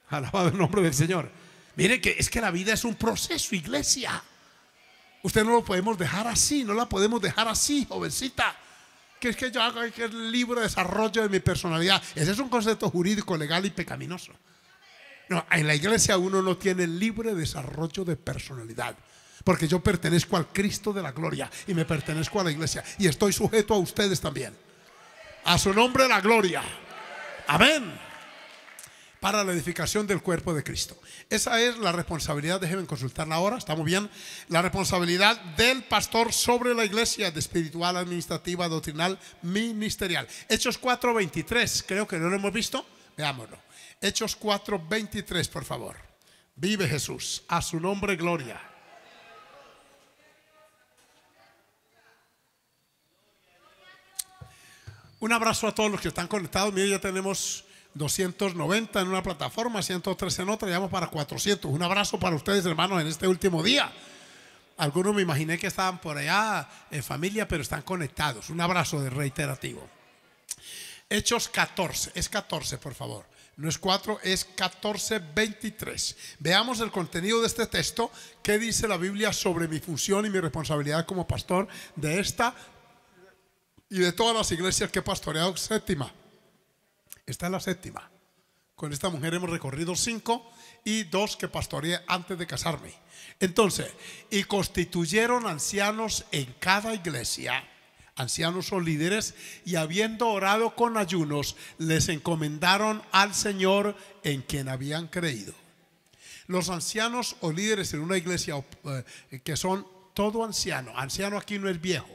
Alabado el nombre del Señor. Mire que es que la vida es un proceso, iglesia. Usted no lo podemos dejar así, no la podemos dejar así, jovencita. ¿Qué es que yo hago que el libre desarrollo de mi personalidad. Ese es un concepto jurídico, legal y pecaminoso. No, en la iglesia uno no tiene libre desarrollo de personalidad. Porque yo pertenezco al Cristo de la gloria y me pertenezco a la iglesia. Y estoy sujeto a ustedes también. A su nombre la gloria. Amén para la edificación del cuerpo de Cristo. Esa es la responsabilidad, déjenme consultarla ahora, estamos bien, la responsabilidad del pastor sobre la iglesia, de espiritual, administrativa, doctrinal, ministerial. Hechos 4.23, creo que no lo hemos visto, veámoslo. Hechos 4.23, por favor. Vive Jesús, a su nombre gloria. Un abrazo a todos los que están conectados. Mira ya tenemos 290 en una plataforma, 113 en otra, llegamos para 400. Un abrazo para ustedes, hermanos, en este último día. Algunos me imaginé que estaban por allá en familia, pero están conectados. Un abrazo de reiterativo. Hechos 14, es 14, por favor. No es 4, es 1423 Veamos el contenido de este texto. ¿Qué dice la Biblia sobre mi función y mi responsabilidad como pastor de esta y de todas las iglesias que he pastoreado séptima? Esta es la séptima. Con esta mujer hemos recorrido cinco y dos que pastoreé antes de casarme. Entonces, y constituyeron ancianos en cada iglesia, ancianos o líderes, y habiendo orado con ayunos, les encomendaron al Señor en quien habían creído. Los ancianos o líderes en una iglesia eh, que son todo anciano, anciano aquí no es viejo,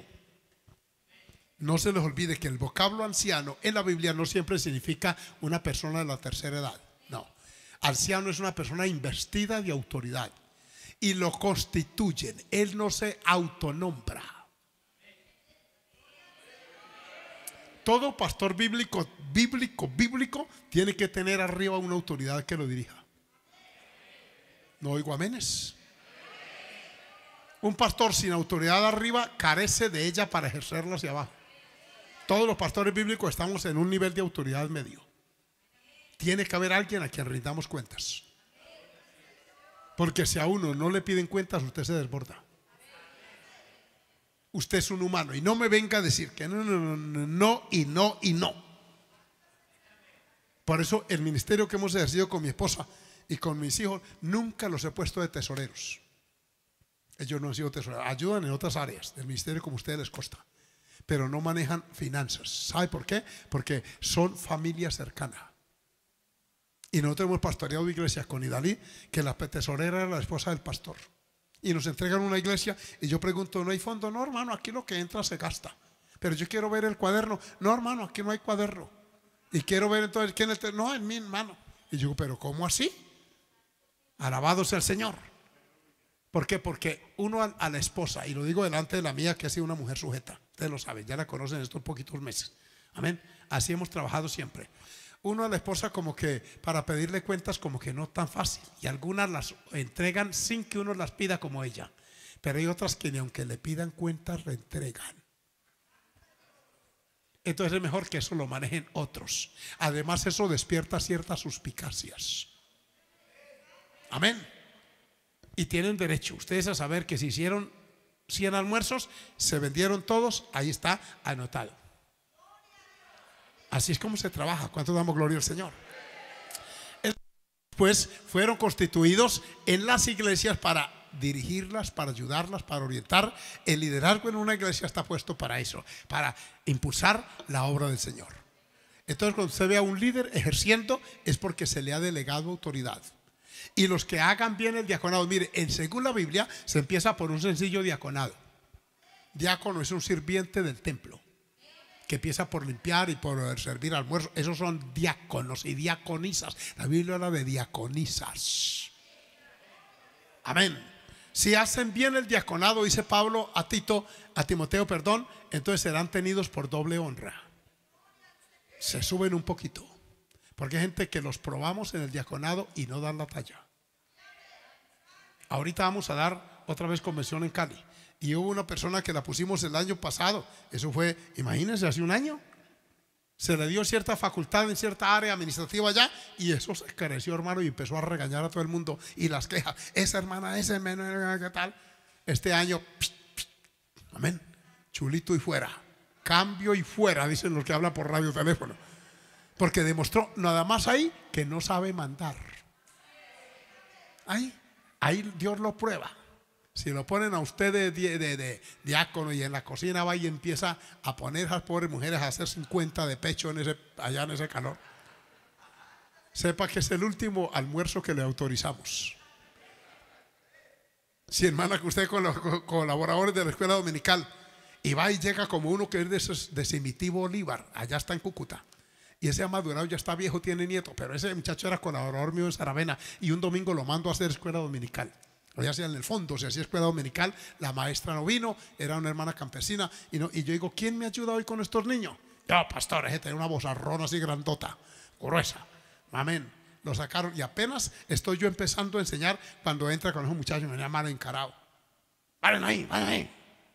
no se les olvide que el vocablo anciano en la Biblia no siempre significa una persona de la tercera edad. No. Anciano es una persona investida de autoridad y lo constituyen. Él no se autonombra. Todo pastor bíblico, bíblico, bíblico, tiene que tener arriba una autoridad que lo dirija. No oigo amenes. Un pastor sin autoridad arriba carece de ella para ejercerla hacia abajo todos los pastores bíblicos estamos en un nivel de autoridad medio. Tiene que haber alguien a quien rindamos cuentas. Porque si a uno no le piden cuentas, usted se desborda. Usted es un humano y no me venga a decir que no, no, no, no y no y no. Por eso el ministerio que hemos ejercido con mi esposa y con mis hijos, nunca los he puesto de tesoreros. Ellos no han sido tesoreros, ayudan en otras áreas del ministerio como ustedes les costa pero no manejan finanzas. ¿Sabe por qué? Porque son familia cercana. Y nosotros hemos pastoreado iglesias con Idalí, que la tesorera era la esposa del pastor. Y nos entregan una iglesia y yo pregunto, ¿no hay fondo? No, hermano, aquí lo que entra se gasta. Pero yo quiero ver el cuaderno. No, hermano, aquí no hay cuaderno. Y quiero ver entonces quién es. No, en mi hermano. Y yo, pero ¿cómo así? Alabado sea el Señor. ¿Por qué? Porque uno a la esposa, y lo digo delante de la mía, que ha sido una mujer sujeta, Ustedes lo saben, ya la conocen estos poquitos meses. Amén. Así hemos trabajado siempre. Uno a la esposa como que para pedirle cuentas como que no tan fácil. Y algunas las entregan sin que uno las pida como ella. Pero hay otras que ni aunque le pidan cuentas, reentregan. Entonces es mejor que eso lo manejen otros. Además eso despierta ciertas suspicacias. Amén. Y tienen derecho ustedes a saber que se hicieron 100 almuerzos, se vendieron todos, ahí está anotado. Así es como se trabaja. ¿Cuánto damos gloria al Señor? Pues fueron constituidos en las iglesias para dirigirlas, para ayudarlas, para orientar. El liderazgo en una iglesia está puesto para eso, para impulsar la obra del Señor. Entonces, cuando se ve a un líder ejerciendo, es porque se le ha delegado autoridad y los que hagan bien el diaconado. Mire, en según la Biblia se empieza por un sencillo diaconado. Diácono es un sirviente del templo que empieza por limpiar y por servir almuerzo. Esos son diáconos y diaconisas. La Biblia habla de diaconisas. Amén. Si hacen bien el diaconado, dice Pablo a Tito, a Timoteo, perdón, entonces serán tenidos por doble honra. Se suben un poquito. Porque hay gente que los probamos en el diaconado y no dan la talla. Ahorita vamos a dar otra vez convención en Cali. Y hubo una persona que la pusimos el año pasado. Eso fue, imagínense, hace un año. Se le dio cierta facultad en cierta área administrativa allá y eso creció, hermano, y empezó a regañar a todo el mundo. Y las quejas, esa hermana, ese menor, ¿qué tal? Este año, amén, chulito y fuera. Cambio y fuera, dicen los que hablan por radio teléfono. Porque demostró nada más ahí que no sabe mandar. Ahí, ahí Dios lo prueba. Si lo ponen a ustedes de, diácono y en la cocina va y empieza a poner a las pobres mujeres a hacer 50 de pecho en ese, allá en ese calor, sepa que es el último almuerzo que le autorizamos. Si hermana que usted con los colaboradores de la escuela dominical y va y llega como uno que es de, Simitivo Bolívar, allá está en Cúcuta y ese ha madurado, ya está viejo, tiene nieto, pero ese muchacho era colaborador mío en Saravena y un domingo lo mando a hacer escuela dominical. Lo sea en el fondo, se hacía escuela dominical, la maestra no vino, era una hermana campesina y, y yo digo, ¿quién me ayuda hoy con estos niños? Yo, pastor, que tenía una voz Arrona así grandota, gruesa. Amén. Lo sacaron y apenas estoy yo empezando a enseñar cuando entra con esos muchachos, me llaman mal encarado. Vayan ahí, vayan ahí.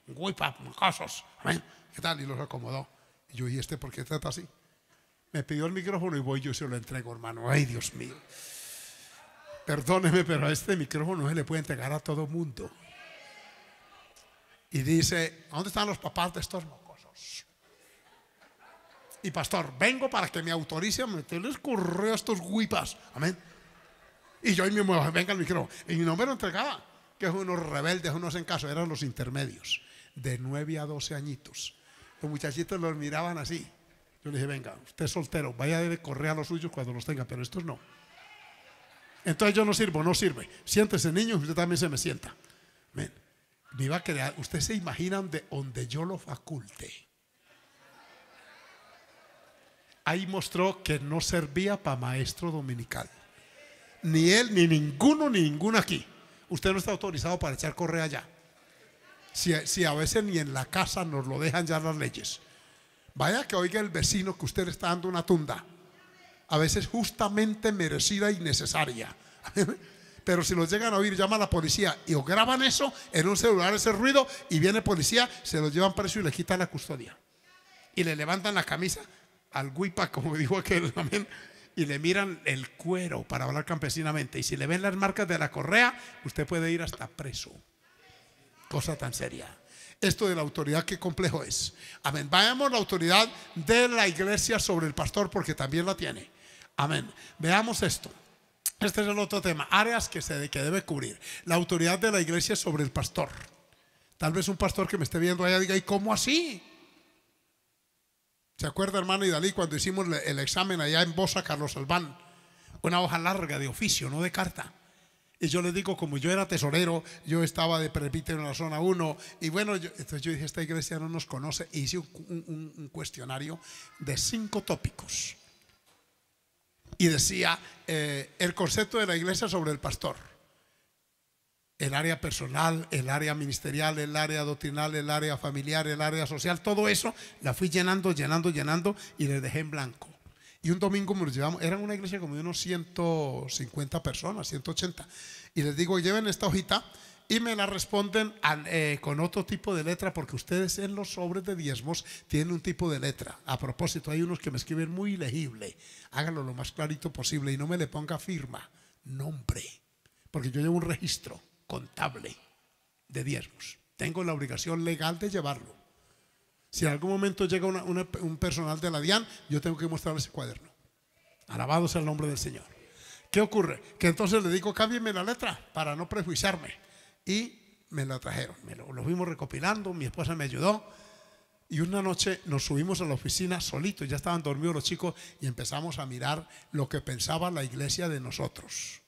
Guipa, mocosos. Amén. ¿Qué tal? Y los acomodó. Y yo, ¿y este por qué trata así? Me pidió el micrófono y voy, yo se lo entrego, hermano. Ay, Dios mío. Perdóneme, pero a este micrófono se le puede entregar a todo mundo. Y dice, ¿dónde están los papás de estos mocosos? Y pastor, vengo para que me autorice a meterles correo a estos guipas. Amén. Y yo ahí muevo venga el micrófono. Y no me lo entregaba, que es unos rebeldes, unos en caso, eran los intermedios, de 9 a 12 añitos. Los muchachitos los miraban así. Yo le dije, venga, usted es soltero, vaya a correr a los suyos cuando los tenga, pero estos no. Entonces yo no sirvo, no sirve. Siéntese, niño, usted también se me sienta. Ven, me iba a quedar, ustedes se imaginan de donde yo lo faculté Ahí mostró que no servía para maestro dominical. Ni él, ni ninguno, ni ninguno aquí. Usted no está autorizado para echar correa allá. Si, si a veces ni en la casa nos lo dejan ya las leyes. Vaya que oiga el vecino que usted está dando una tunda. A veces justamente merecida y necesaria. Pero si lo llegan a oír, llama a la policía y graban eso en un celular, ese ruido, y viene policía, se lo llevan preso y le quitan la custodia. Y le levantan la camisa al guipa, como dijo aquel, amén y le miran el cuero para hablar campesinamente. Y si le ven las marcas de la correa, usted puede ir hasta preso. Cosa tan seria. Esto de la autoridad, qué complejo es. Amén. Veamos la autoridad de la iglesia sobre el pastor porque también la tiene. Amén. Veamos esto. Este es el otro tema. Áreas que, se, que debe cubrir. La autoridad de la iglesia sobre el pastor. Tal vez un pastor que me esté viendo allá diga, ¿y cómo así? ¿Se acuerda, hermano Idalí, cuando hicimos el examen allá en Bosa, Carlos Albán? Una hoja larga de oficio, no de carta. Y yo les digo, como yo era tesorero, yo estaba de presbítero en la zona 1, y bueno, entonces yo dije, esta iglesia no nos conoce, e hice un, cuestionario de cinco tópicos. Y decía, eh, el concepto de la iglesia sobre el pastor, el área personal, el área ministerial, el área doctrinal, el área familiar, el área social, todo eso, la fui llenando, llenando, llenando, y le dejé en blanco. Y un domingo me nos llevamos, Eran una iglesia como de unos 150 personas, 180. Y les digo, lleven esta hojita y me la responden eh, con otro tipo de letra, porque ustedes en los sobres de diezmos tienen un tipo de letra. A propósito, hay unos que me escriben muy legible. Háganlo lo más clarito posible y no me le ponga firma, nombre, porque yo llevo un registro contable de diezmos. Tengo la obligación legal de llevarlo. Si en algún momento llega un personal de la DIAN, yo tengo que mostrar ese cuaderno. Alabado sea el nombre del Señor. ¿Qué ocurre? Que entonces le digo, cámbienme la letra para no prejuiciarme. Y me la trajeron. lo, fuimos recopilando, mi esposa me ayudó. Y una noche nos subimos a la oficina solitos, ya estaban dormidos los chicos, y empezamos a mirar lo que pensaba la iglesia de nosotros.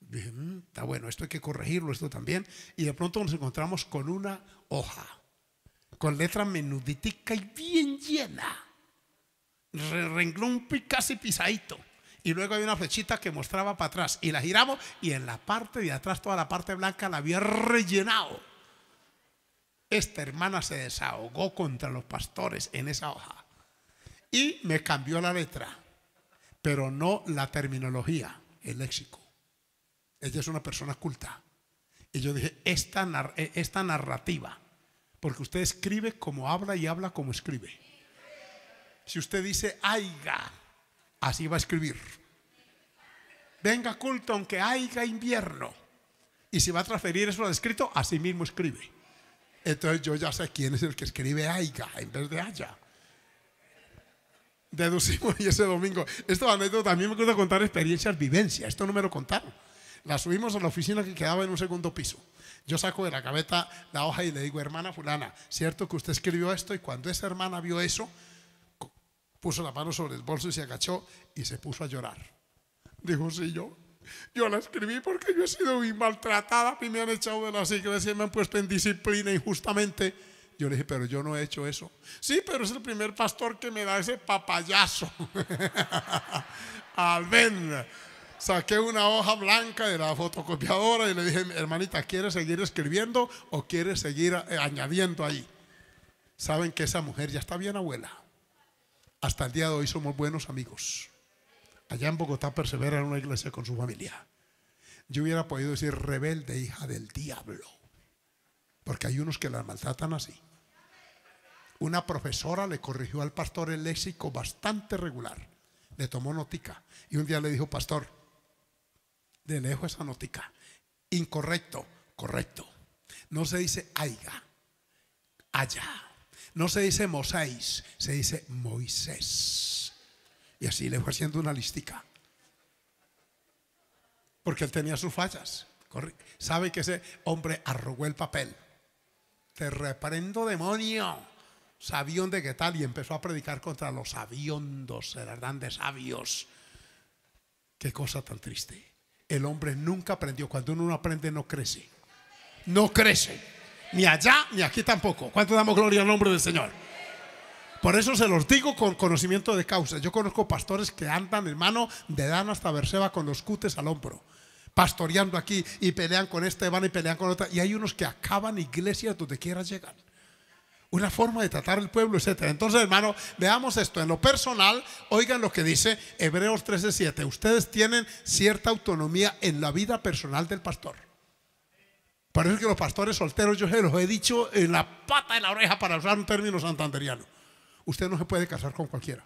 Dije, mm, está bueno, esto hay que corregirlo, esto también. Y de pronto nos encontramos con una hoja con letra menuditica y bien llena. Re renglón casi pisadito. Y luego hay una flechita que mostraba para atrás. Y la giramos y en la parte de atrás, toda la parte blanca, la había rellenado. Esta hermana se desahogó contra los pastores en esa hoja. Y me cambió la letra, pero no la terminología, el léxico. Ella es una persona culta. Y yo dije, esta, eh, esta narrativa porque usted escribe como habla y habla como escribe. Si usted dice, aiga, así va a escribir. Venga culto aunque aiga invierno. Y si va a transferir eso al escrito, así mismo escribe. Entonces yo ya sé quién es el que escribe aiga en vez de haya. Deducimos y ese domingo. Esto anécdota, a me gusta contar experiencias, vivencias. Esto no me lo contaron. La subimos a la oficina que quedaba en un segundo piso. Yo saco de la gaveta la hoja y le digo, hermana fulana, ¿cierto que usted escribió esto? Y cuando esa hermana vio eso, puso la mano sobre el bolso y se agachó y se puso a llorar. Dijo, sí, yo, yo la escribí porque yo he sido muy maltratada y me han echado de la iglesia, y me han puesto en disciplina injustamente. Yo le dije, pero yo no he hecho eso. Sí, pero es el primer pastor que me da ese papayazo. Amén saqué una hoja blanca de la fotocopiadora y le dije, hermanita, ¿quieres seguir escribiendo o quieres seguir eh, añadiendo ahí? Saben que esa mujer ya está bien abuela. Hasta el día de hoy somos buenos amigos. Allá en Bogotá persevera en una iglesia con su familia. Yo hubiera podido decir rebelde, hija del diablo. Porque hay unos que la maltratan así. Una profesora le corrigió al pastor el léxico bastante regular. Le tomó notica. Y un día le dijo, pastor, de lejos esa notica. Incorrecto, correcto. No se dice aiga, allá. No se dice Moisés, se dice Moisés. Y así le fue haciendo una listica. Porque él tenía sus fallas. Sabe que ese hombre arrugó el papel. Te reprendo, demonio. Sabión de qué tal. Y empezó a predicar contra los sabiondos, Serán grandes sabios. Qué cosa tan triste el hombre nunca aprendió. Cuando uno no aprende, no crece. No crece. Ni allá, ni aquí tampoco. ¿Cuánto damos gloria al nombre del Señor? Por eso se los digo con conocimiento de causa. Yo conozco pastores que andan, hermano, de Dan hasta Berseba con los cutes al hombro. Pastoreando aquí y pelean con este, van y pelean con otra. Y hay unos que acaban iglesias donde quieras llegar una forma de tratar al pueblo, etc. Entonces, hermano, veamos esto. En lo personal, oigan lo que dice Hebreos 13:7. Ustedes tienen cierta autonomía en la vida personal del pastor. Parece que los pastores solteros, yo se los he dicho en la pata de la oreja para usar un término santanderiano. Usted no se puede casar con cualquiera.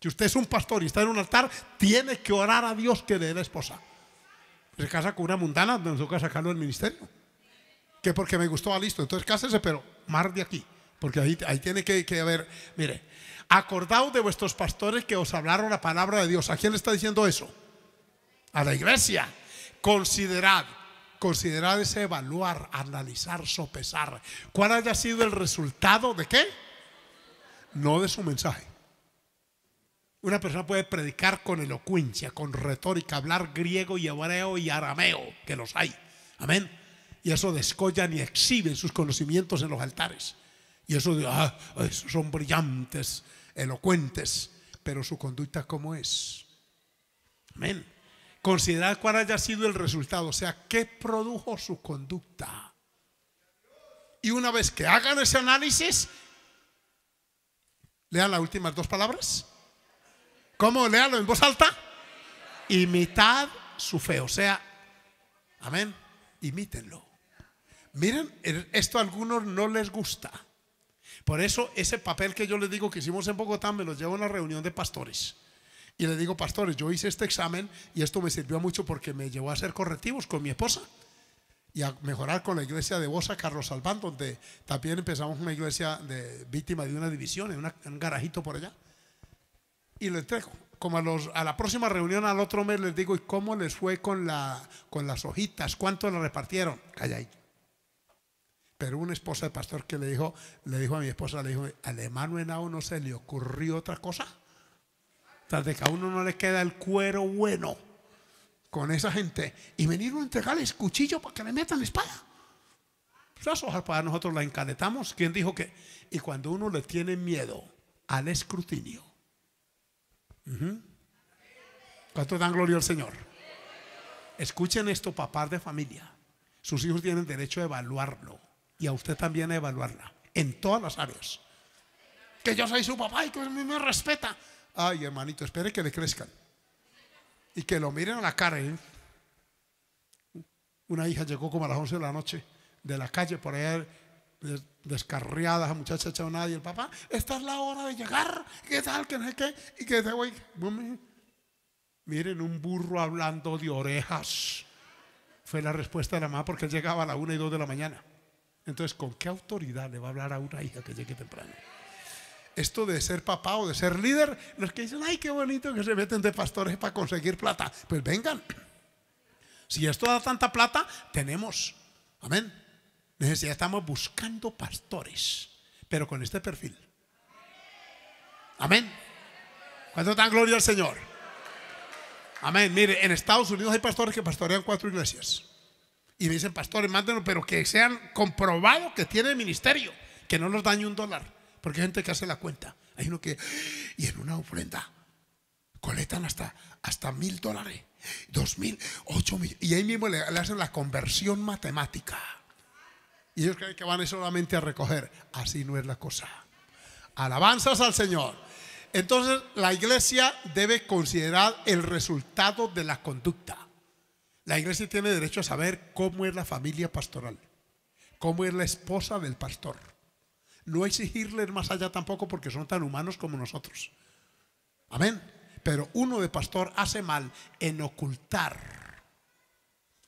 Si usted es un pastor y está en un altar, tiene que orar a Dios que le dé la esposa. Se casa con una mundana, nos toca sacarlo del ministerio. Que porque me gustó, ah, listo. Entonces cásese, pero más de aquí. Porque ahí, ahí tiene que, haber, mire, acordaos de vuestros pastores que os hablaron la palabra de Dios. ¿A quién le está diciendo eso? A la iglesia. Considerad, considerad ese evaluar, analizar, sopesar. ¿Cuál haya sido el resultado de qué? No de su mensaje. Una persona puede predicar con elocuencia, con retórica, hablar griego y hebreo y arameo, que los hay. Amén. Y eso descollan y exhiben sus conocimientos en los altares. Y eso, ah, son brillantes, elocuentes, pero su conducta cómo es. Amén. Considerad cuál haya sido el resultado, o sea, qué produjo su conducta. Y una vez que hagan ese análisis, lean las últimas dos palabras. ¿Cómo? Leanlo en voz alta. Imitad su fe, o sea, amén, imítenlo. Miren, esto a algunos no les gusta. Por eso ese papel que yo les digo que hicimos en Bogotá me lo llevo a una reunión de pastores. Y les digo, pastores, yo hice este examen y esto me sirvió mucho porque me llevó a hacer correctivos con mi esposa y a mejorar con la iglesia de Bosa, Carlos Albán, donde también empezamos una iglesia de víctima de una división en, un garajito por allá. Y lo entrego. Como a, los, a, la próxima reunión, al otro mes, les digo, ¿y cómo les fue con, la, con las hojitas? ¿Cuánto nos repartieron? Calla ahí. Pero una esposa del pastor que le dijo, le dijo a mi esposa, le dijo, al hermano Henao no se le ocurrió otra cosa. Tal de que a uno no le queda el cuero bueno con esa gente. Y venir a el cuchillo para que le metan la espada. Las pues para nosotros la encadetamos. ¿Quién dijo que? Y cuando uno le tiene miedo al escrutinio. ¿Cuánto dan gloria al Señor? Escuchen esto, papás de familia. Sus hijos tienen derecho a evaluarlo y a usted también a evaluarla en todas las áreas. Que yo soy su papá y que a mí me respeta. Ay, hermanito, espere que le crezcan y que lo miren a la cara. ¿eh? Una hija llegó como a las 11 de la noche de la calle por ahí descarriada, la muchacha Y nadie. El papá, esta es la hora de llegar. ¿Qué tal? ¿Qué no sé qué? Y que te voy. Miren, un burro hablando de orejas. Fue la respuesta de la mamá porque él llegaba a las 1 y 2 de la mañana. Entonces, ¿con qué autoridad le va a hablar a una hija que llegue temprano? Esto de ser papá o de ser líder, los que dicen, ay, qué bonito que se meten de pastores para conseguir plata, pues vengan. Si esto da tanta plata, tenemos. Amén. Necesidad, estamos buscando pastores, pero con este perfil. Amén. ¿Cuánto dan gloria al Señor? Amén. Mire, en Estados Unidos hay pastores que pastorean cuatro iglesias. Y me dicen, pastores, mándenos, pero que sean comprobados que tiene ministerio, que no nos dañe un dólar. Porque hay gente que hace la cuenta. Hay uno que, y en una ofrenda, coletan hasta, hasta mil dólares, dos mil, ocho mil. Y ahí mismo le, hacen la conversión matemática. Y ellos creen que van solamente a recoger. Así no es la cosa. Alabanzas al Señor. Entonces la iglesia debe considerar el resultado de la conducta. La iglesia tiene derecho a saber cómo es la familia pastoral, cómo es la esposa del pastor. No exigirle más allá tampoco porque son tan humanos como nosotros. Amén. Pero uno de pastor hace mal en ocultar.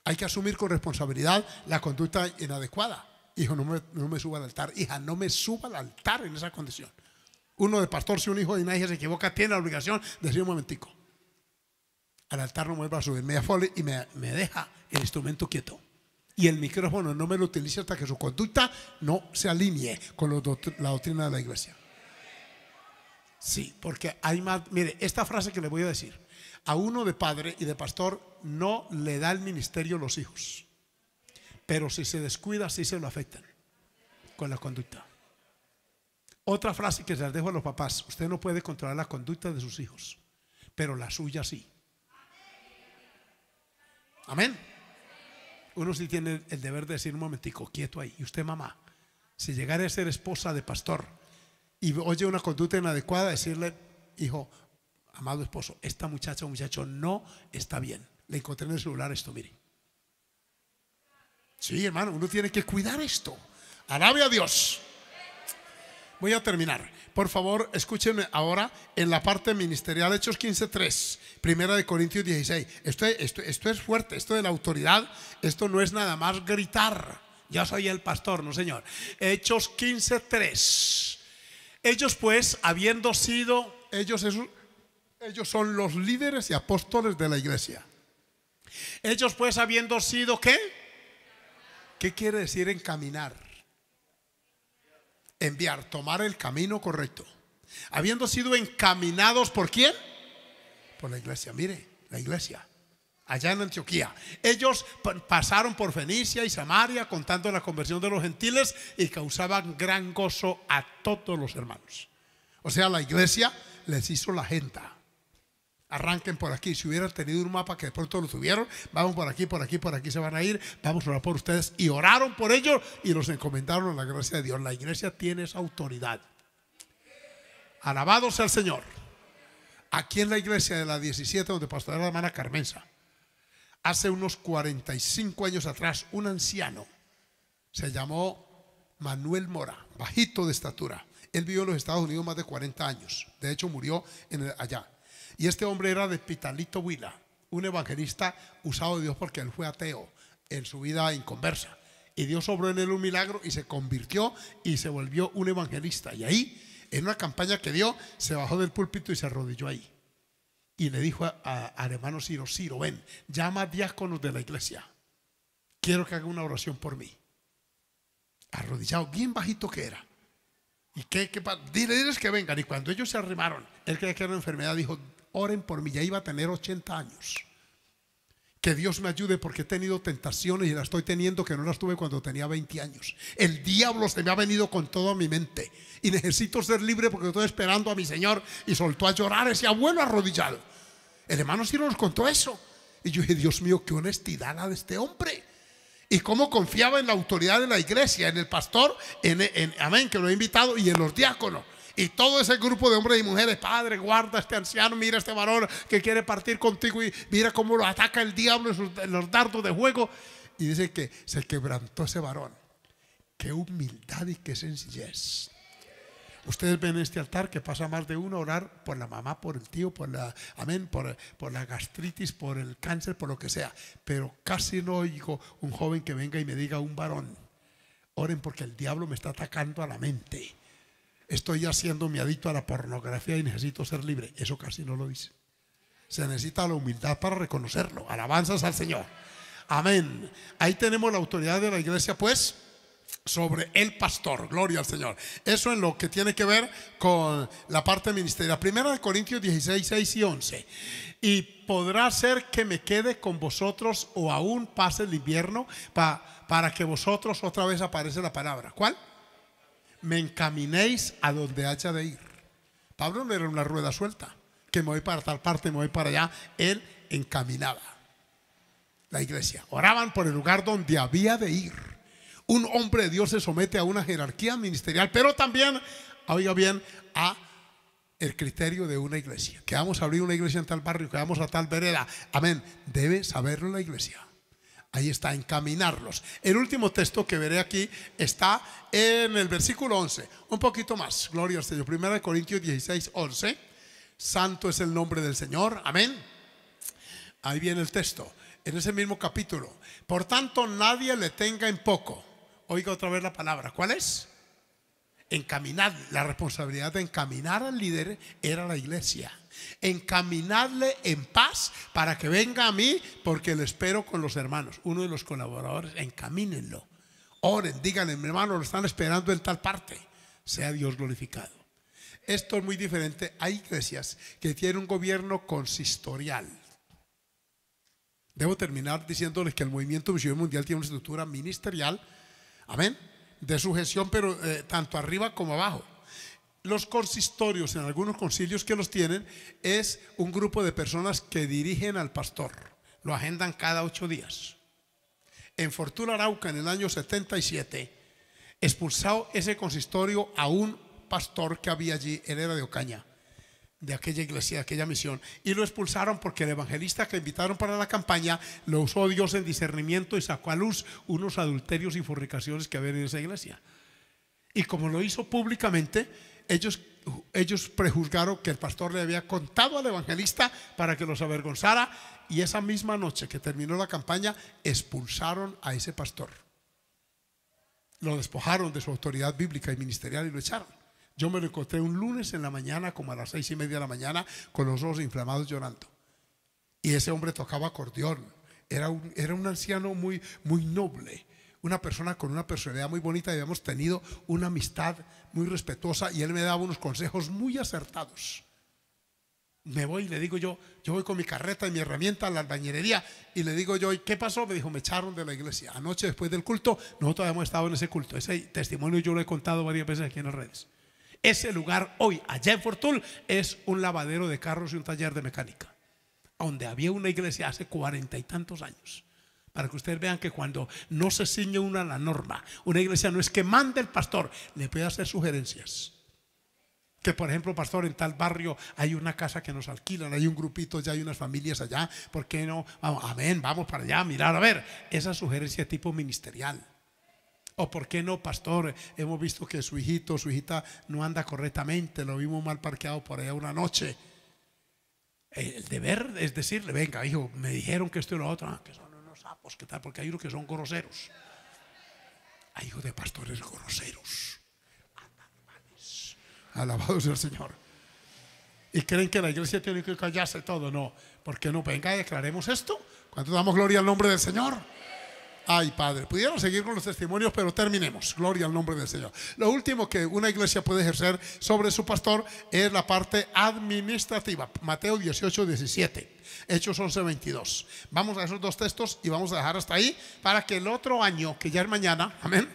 Hay que asumir con responsabilidad la conducta inadecuada. Hijo, no me, no me suba al altar. Hija, no me suba al altar en esa condición. Uno de pastor, si un hijo de nadie se equivoca, tiene la obligación de decir un momentico al altar, no mueve a subir subir media y me, deja el instrumento quieto. Y el micrófono no me lo utilice hasta que su conducta no se alinee con la doctrina de la iglesia. Sí, porque hay más. Mire, esta frase que le voy a decir: a uno de padre y de pastor no le da el ministerio los hijos, pero si se descuida, sí se lo afectan con la conducta. Otra frase que se las dejo a los papás: usted no puede controlar la conducta de sus hijos, pero la suya sí. Amén. Uno sí tiene el deber de decir un momentico, quieto ahí. Y usted, mamá, si llegara a ser esposa de pastor y oye una conducta inadecuada, decirle, hijo, amado esposo, esta muchacha o muchacho no está bien. Le encontré en el celular esto, mire. Sí, hermano, uno tiene que cuidar esto. Alabe a Dios. Voy a terminar. Por favor, escúchenme ahora en la parte ministerial, Hechos 15.3, Primera de Corintios 16. Esto, es fuerte, esto de la autoridad, esto no es nada más gritar. Ya soy el pastor, no señor. Hechos 15.3. Ellos pues, habiendo sido, ellos, ellos son los líderes y apóstoles de la iglesia. Ellos pues, habiendo sido, ¿qué? ¿Qué quiere decir encaminar? enviar, tomar el camino correcto. Habiendo sido encaminados por quién? Por la iglesia, mire, la iglesia, allá en Antioquía. Ellos pasaron por Fenicia y Samaria contando la conversión de los gentiles y causaban gran gozo a todos los hermanos. O sea, la iglesia les hizo la agenda. Arranquen por aquí. Si hubieran tenido un mapa que de pronto lo tuvieron, vamos por aquí, por aquí, por aquí se van a ir. Vamos a orar por ustedes. Y oraron por ellos y los encomendaron a la gracia de Dios. La iglesia tiene esa autoridad. Alabado sea el Señor. Aquí en la iglesia de la 17, donde pastorea la hermana Carmenza, hace unos 45 años atrás, un anciano se llamó Manuel Mora, bajito de estatura. Él vivió en los Estados Unidos más de 40 años. De hecho, murió en allá. Y este hombre era de Pitalito Huila, un evangelista usado de Dios porque él fue ateo en su vida inconversa. Y Dios obró en él un milagro y se convirtió y se volvió un evangelista. Y ahí, en una campaña que dio, se bajó del púlpito y se arrodilló ahí. Y le dijo a, al hermano Ciro, Ciro, ven, llama a diáconos de la iglesia. Quiero que haga una oración por mí. Arrodillado, bien bajito que era. Y qué dile, diles que vengan. Y cuando ellos se arrimaron, él creía que era una enfermedad, dijo, oren por mí, ya iba a tener 80 años. Que Dios me ayude porque he tenido tentaciones y las estoy teniendo que no las tuve cuando tenía 20 años. El diablo se me ha venido con toda mi mente y necesito ser libre porque estoy esperando a mi Señor y soltó a llorar ese abuelo arrodillado. El hermano sí nos contó eso. Y yo dije, Dios mío, qué honestidad la de este hombre. Y cómo confiaba en la autoridad de la iglesia, en el pastor, en amén, que lo he invitado, y en los diáconos. Y todo ese grupo de hombres y mujeres, Padre, guarda a este anciano, mira a este varón que quiere partir contigo y mira cómo lo ataca el diablo en, los dardos de juego. Y dice que se quebrantó ese varón. Qué humildad y qué sencillez. Ustedes ven este altar que pasa más de uno a orar por la mamá, por el tío, por la, amén, por, por, la gastritis, por el cáncer, por lo que sea. Pero casi no oigo un joven que venga y me diga, un varón, oren porque el diablo me está atacando a la mente estoy haciendo mi adicto a la pornografía y necesito ser libre. Eso casi no lo dice. Se necesita la humildad para reconocerlo. Alabanzas al Señor. Amén. Ahí tenemos la autoridad de la iglesia, pues, sobre el pastor. Gloria al Señor. Eso es lo que tiene que ver con la parte ministerial. Primera de Corintios 16, 6 y 11. Y podrá ser que me quede con vosotros o aún pase el invierno para que vosotros otra vez aparece la palabra. ¿Cuál? me encaminéis a donde haya de ir. Pablo no era una rueda suelta, que me voy para tal parte, me voy para allá. Él encaminaba la iglesia. Oraban por el lugar donde había de ir. Un hombre de Dios se somete a una jerarquía ministerial, pero también, oiga bien, a el criterio de una iglesia. Que vamos a abrir una iglesia en tal barrio, que vamos a tal vereda. Amén. Debe saberlo la iglesia. Ahí está, encaminarlos. El último texto que veré aquí está en el versículo 11. Un poquito más. Gloria al Señor. de Corintios 16, 11. Santo es el nombre del Señor. Amén. Ahí viene el texto. En ese mismo capítulo. Por tanto, nadie le tenga en poco. Oiga otra vez la palabra. ¿Cuál es? Encaminar. La responsabilidad de encaminar al líder era la iglesia encaminarle en paz para que venga a mí, porque le espero con los hermanos. Uno de los colaboradores, encamínenlo. Oren, díganle, mi hermano, lo están esperando en tal parte. Sea Dios glorificado. Esto es muy diferente. Hay iglesias que tienen un gobierno consistorial. Debo terminar diciéndoles que el movimiento misionero mundial tiene una estructura ministerial, amén, de sujeción, pero eh, tanto arriba como abajo los consistorios, en algunos concilios que los tienen, es un grupo de personas que dirigen al pastor. Lo agendan cada ocho días. En Fortuna Arauca, en el año 77, expulsado ese consistorio a un pastor que había allí, él era de Ocaña, de aquella iglesia, de aquella misión, y lo expulsaron porque el evangelista que invitaron para la campaña lo usó Dios en discernimiento y sacó a luz unos adulterios y fornicaciones que había en esa iglesia. Y como lo hizo públicamente, ellos, ellos prejuzgaron que el pastor le había contado al evangelista para que los avergonzara y esa misma noche que terminó la campaña expulsaron a ese pastor. Lo despojaron de su autoridad bíblica y ministerial y lo echaron. Yo me lo encontré un lunes en la mañana, como a las seis y media de la mañana, con los ojos inflamados llorando. Y ese hombre tocaba acordeón. Era un, era un anciano muy, muy noble, una persona con una personalidad muy bonita y habíamos tenido una amistad muy respetuosa y él me daba unos consejos muy acertados. Me voy y le digo yo, yo voy con mi carreta y mi herramienta a la albañilería y le digo yo, ¿y qué pasó? Me dijo, me echaron de la iglesia. Anoche después del culto, nosotros habíamos estado en ese culto. Ese testimonio yo lo he contado varias veces aquí en las redes. Ese lugar hoy, allá en Fortul, es un lavadero de carros y un taller de mecánica, donde había una iglesia hace cuarenta y tantos años para que ustedes vean que cuando no se ciñe una la norma, una iglesia no es que mande el pastor, le puede hacer sugerencias. Que por ejemplo, pastor, en tal barrio hay una casa que nos alquilan, hay un grupito, ya hay unas familias allá, ¿por qué no? Vamos, amén, vamos para allá, mirar, a ver, esa sugerencia tipo ministerial. O por qué no, pastor, hemos visto que su hijito, su hijita no anda correctamente, lo vimos mal parqueado por allá una noche. El deber es decirle, venga, hijo, me dijeron que esto y lo otro, ah, que eso Vamos ¿qué tal? Porque hay unos que son groseros. Hay hijos de pastores groseros. Alabados Alabado el Señor. Y creen que la iglesia tiene que callarse todo. No, porque no venga y declaremos esto. Cuando damos gloria al nombre del Señor? Ay, Padre, pudieron seguir con los testimonios, pero terminemos. Gloria al nombre del Señor. Lo último que una iglesia puede ejercer sobre su pastor es la parte administrativa. Mateo 18, 17. Hechos 11, 22. Vamos a esos dos textos y vamos a dejar hasta ahí para que el otro año, que ya es mañana, amén,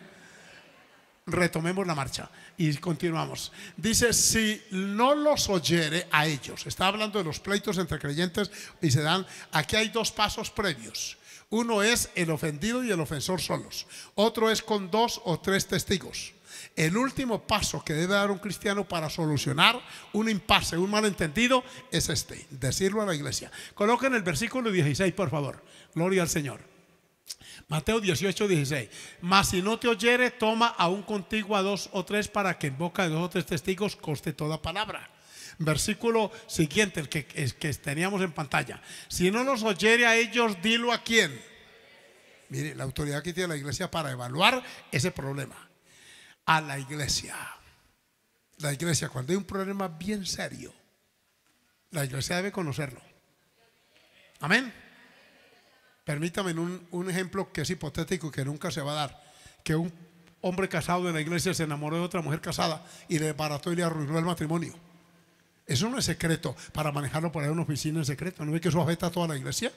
retomemos la marcha y continuamos. Dice, si no los oyere a ellos, está hablando de los pleitos entre creyentes y se dan, aquí hay dos pasos previos. Uno es el ofendido y el ofensor solos. Otro es con dos o tres testigos. El último paso que debe dar un cristiano para solucionar un impasse, un malentendido, es este, decirlo a la iglesia. Coloquen el versículo 16, por favor. Gloria al Señor. Mateo 18, 16. Mas si no te oyere, toma aún contigo a dos o tres para que en boca de dos o tres testigos coste toda palabra. Versículo siguiente, el que, teníamos en pantalla. Si no nos oyere a ellos, dilo a quién. Mire, la autoridad que tiene la iglesia para evaluar ese problema. A la iglesia. La iglesia, cuando hay un problema bien serio, la iglesia debe conocerlo. Amén. Permítame un, ejemplo que es hipotético y que nunca se va a dar. Que un hombre casado de la iglesia se enamoró de otra mujer casada y le barató y le arruinó el matrimonio. Eso no es secreto para manejarlo por ahí en una oficina en secreto. ¿No ve que eso afecta a toda la iglesia?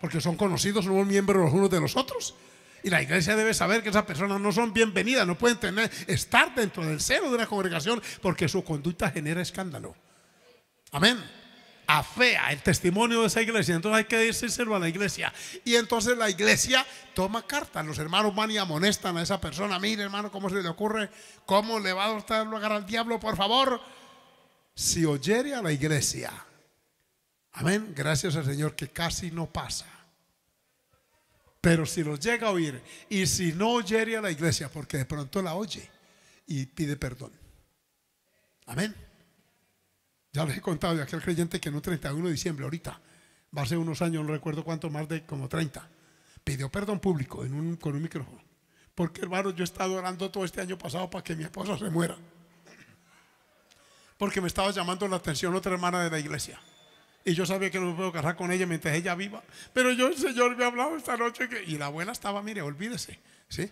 Porque son conocidos, son miembros los unos de los otros. Y la iglesia debe saber que esas personas no son bienvenidas, no pueden tener, estar dentro del seno de la congregación porque su conducta genera escándalo. Amén. Afea el testimonio de esa iglesia. Entonces hay que decírselo a la iglesia. Y entonces la iglesia toma carta. Los hermanos van y amonestan a esa persona. Mire, hermano, ¿cómo se le ocurre? ¿Cómo le va a dar lugar al diablo, por favor? si oyere a la iglesia. Amén. Gracias al Señor que casi no pasa. Pero si lo llega a oír y si no oyere a la iglesia, porque de pronto la oye y pide perdón. Amén. Ya les he contado de aquel creyente que en un 31 de diciembre, ahorita, va a ser unos años, no recuerdo cuánto, más de como 30, pidió perdón público en un, con un micrófono. Porque hermano, yo he estado orando todo este año pasado para que mi esposa se muera porque me estaba llamando la atención otra hermana de la iglesia. Y yo sabía que no me puedo casar con ella mientras ella viva. Pero yo, el Señor me ha hablado esta noche. Que... Y la abuela estaba, mire, olvídese. ¿sí?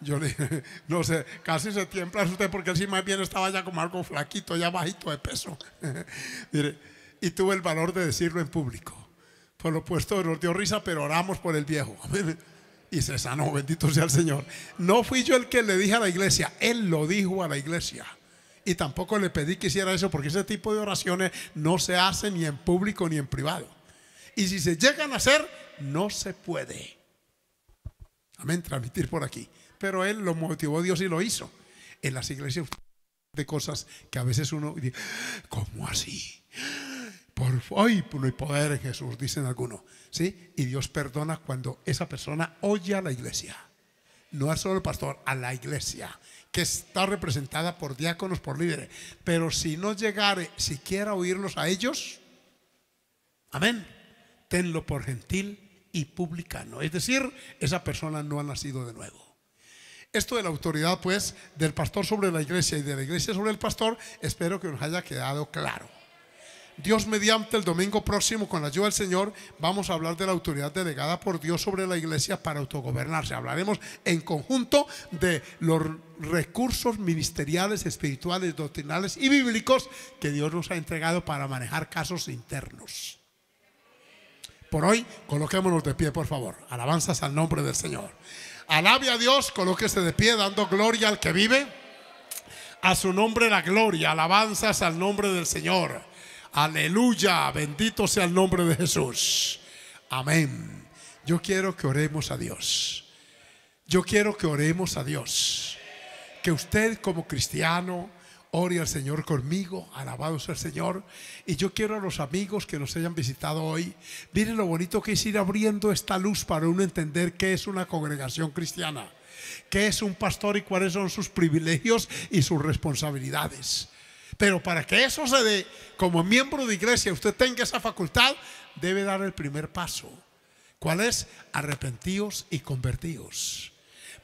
Yo le dije, no sé, casi se tiembla usted porque así más bien estaba ya como algo flaquito, ya bajito de peso. mire, y tuve el valor de decirlo en público. Por lo puesto nos dio risa, pero oramos por el viejo. y se sanó, bendito sea el Señor. No fui yo el que le dije a la iglesia, él lo dijo a la iglesia. Y tampoco le pedí que hiciera eso porque ese tipo de oraciones no se hacen ni en público ni en privado. Y si se llegan a hacer, no se puede. Amén, transmitir por aquí. Pero él lo motivó Dios y lo hizo. En las iglesias de cosas que a veces uno dice, ¿cómo así? Por hoy por el poder de Jesús, dicen algunos. ¿sí? Y Dios perdona cuando esa persona oye a la iglesia. No es solo el pastor, a la iglesia que está representada por diáconos, por líderes. Pero si no llegare siquiera a oírlos a ellos, amén, tenlo por gentil y publicano. Es decir, esa persona no ha nacido de nuevo. Esto de la autoridad, pues, del pastor sobre la iglesia y de la iglesia sobre el pastor, espero que nos haya quedado claro. Dios mediante el domingo próximo, con la ayuda del Señor, vamos a hablar de la autoridad delegada por Dios sobre la iglesia para autogobernarse. Hablaremos en conjunto de los recursos ministeriales, espirituales, doctrinales y bíblicos que Dios nos ha entregado para manejar casos internos. Por hoy, coloquémonos de pie, por favor. Alabanzas al nombre del Señor. Alabe a Dios, colóquese de pie dando gloria al que vive. A su nombre la gloria, alabanzas al nombre del Señor. Aleluya, bendito sea el nombre de Jesús. Amén. Yo quiero que oremos a Dios. Yo quiero que oremos a Dios. Que usted como cristiano ore al Señor conmigo, alabado sea el Señor. Y yo quiero a los amigos que nos hayan visitado hoy, miren lo bonito que es ir abriendo esta luz para uno entender qué es una congregación cristiana qué es un pastor y cuáles son sus privilegios y sus responsabilidades. Pero para que eso se dé, como miembro de iglesia, usted tenga esa facultad, debe dar el primer paso. ¿Cuál es? Arrepentidos y convertidos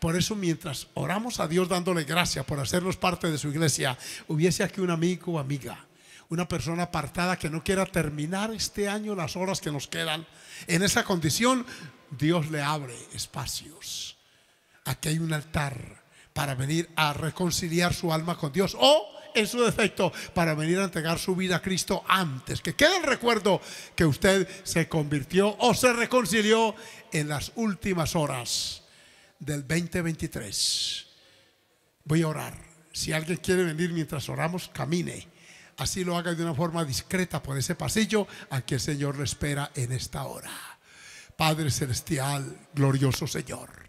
Por eso mientras oramos a Dios dándole gracias por hacernos parte de su iglesia, hubiese aquí un amigo o amiga, una persona apartada que no quiera terminar este año las horas que nos quedan. En esa condición, Dios le abre espacios. Aquí hay un altar para venir a reconciliar su alma con Dios o en su defecto para venir a entregar su vida a Cristo antes. Que quede el recuerdo que usted se convirtió o se reconcilió en las últimas horas del 2023. Voy a orar. Si alguien quiere venir mientras oramos, camine. Así lo haga de una forma discreta por ese pasillo a que el Señor le espera en esta hora. Padre Celestial, glorioso Señor.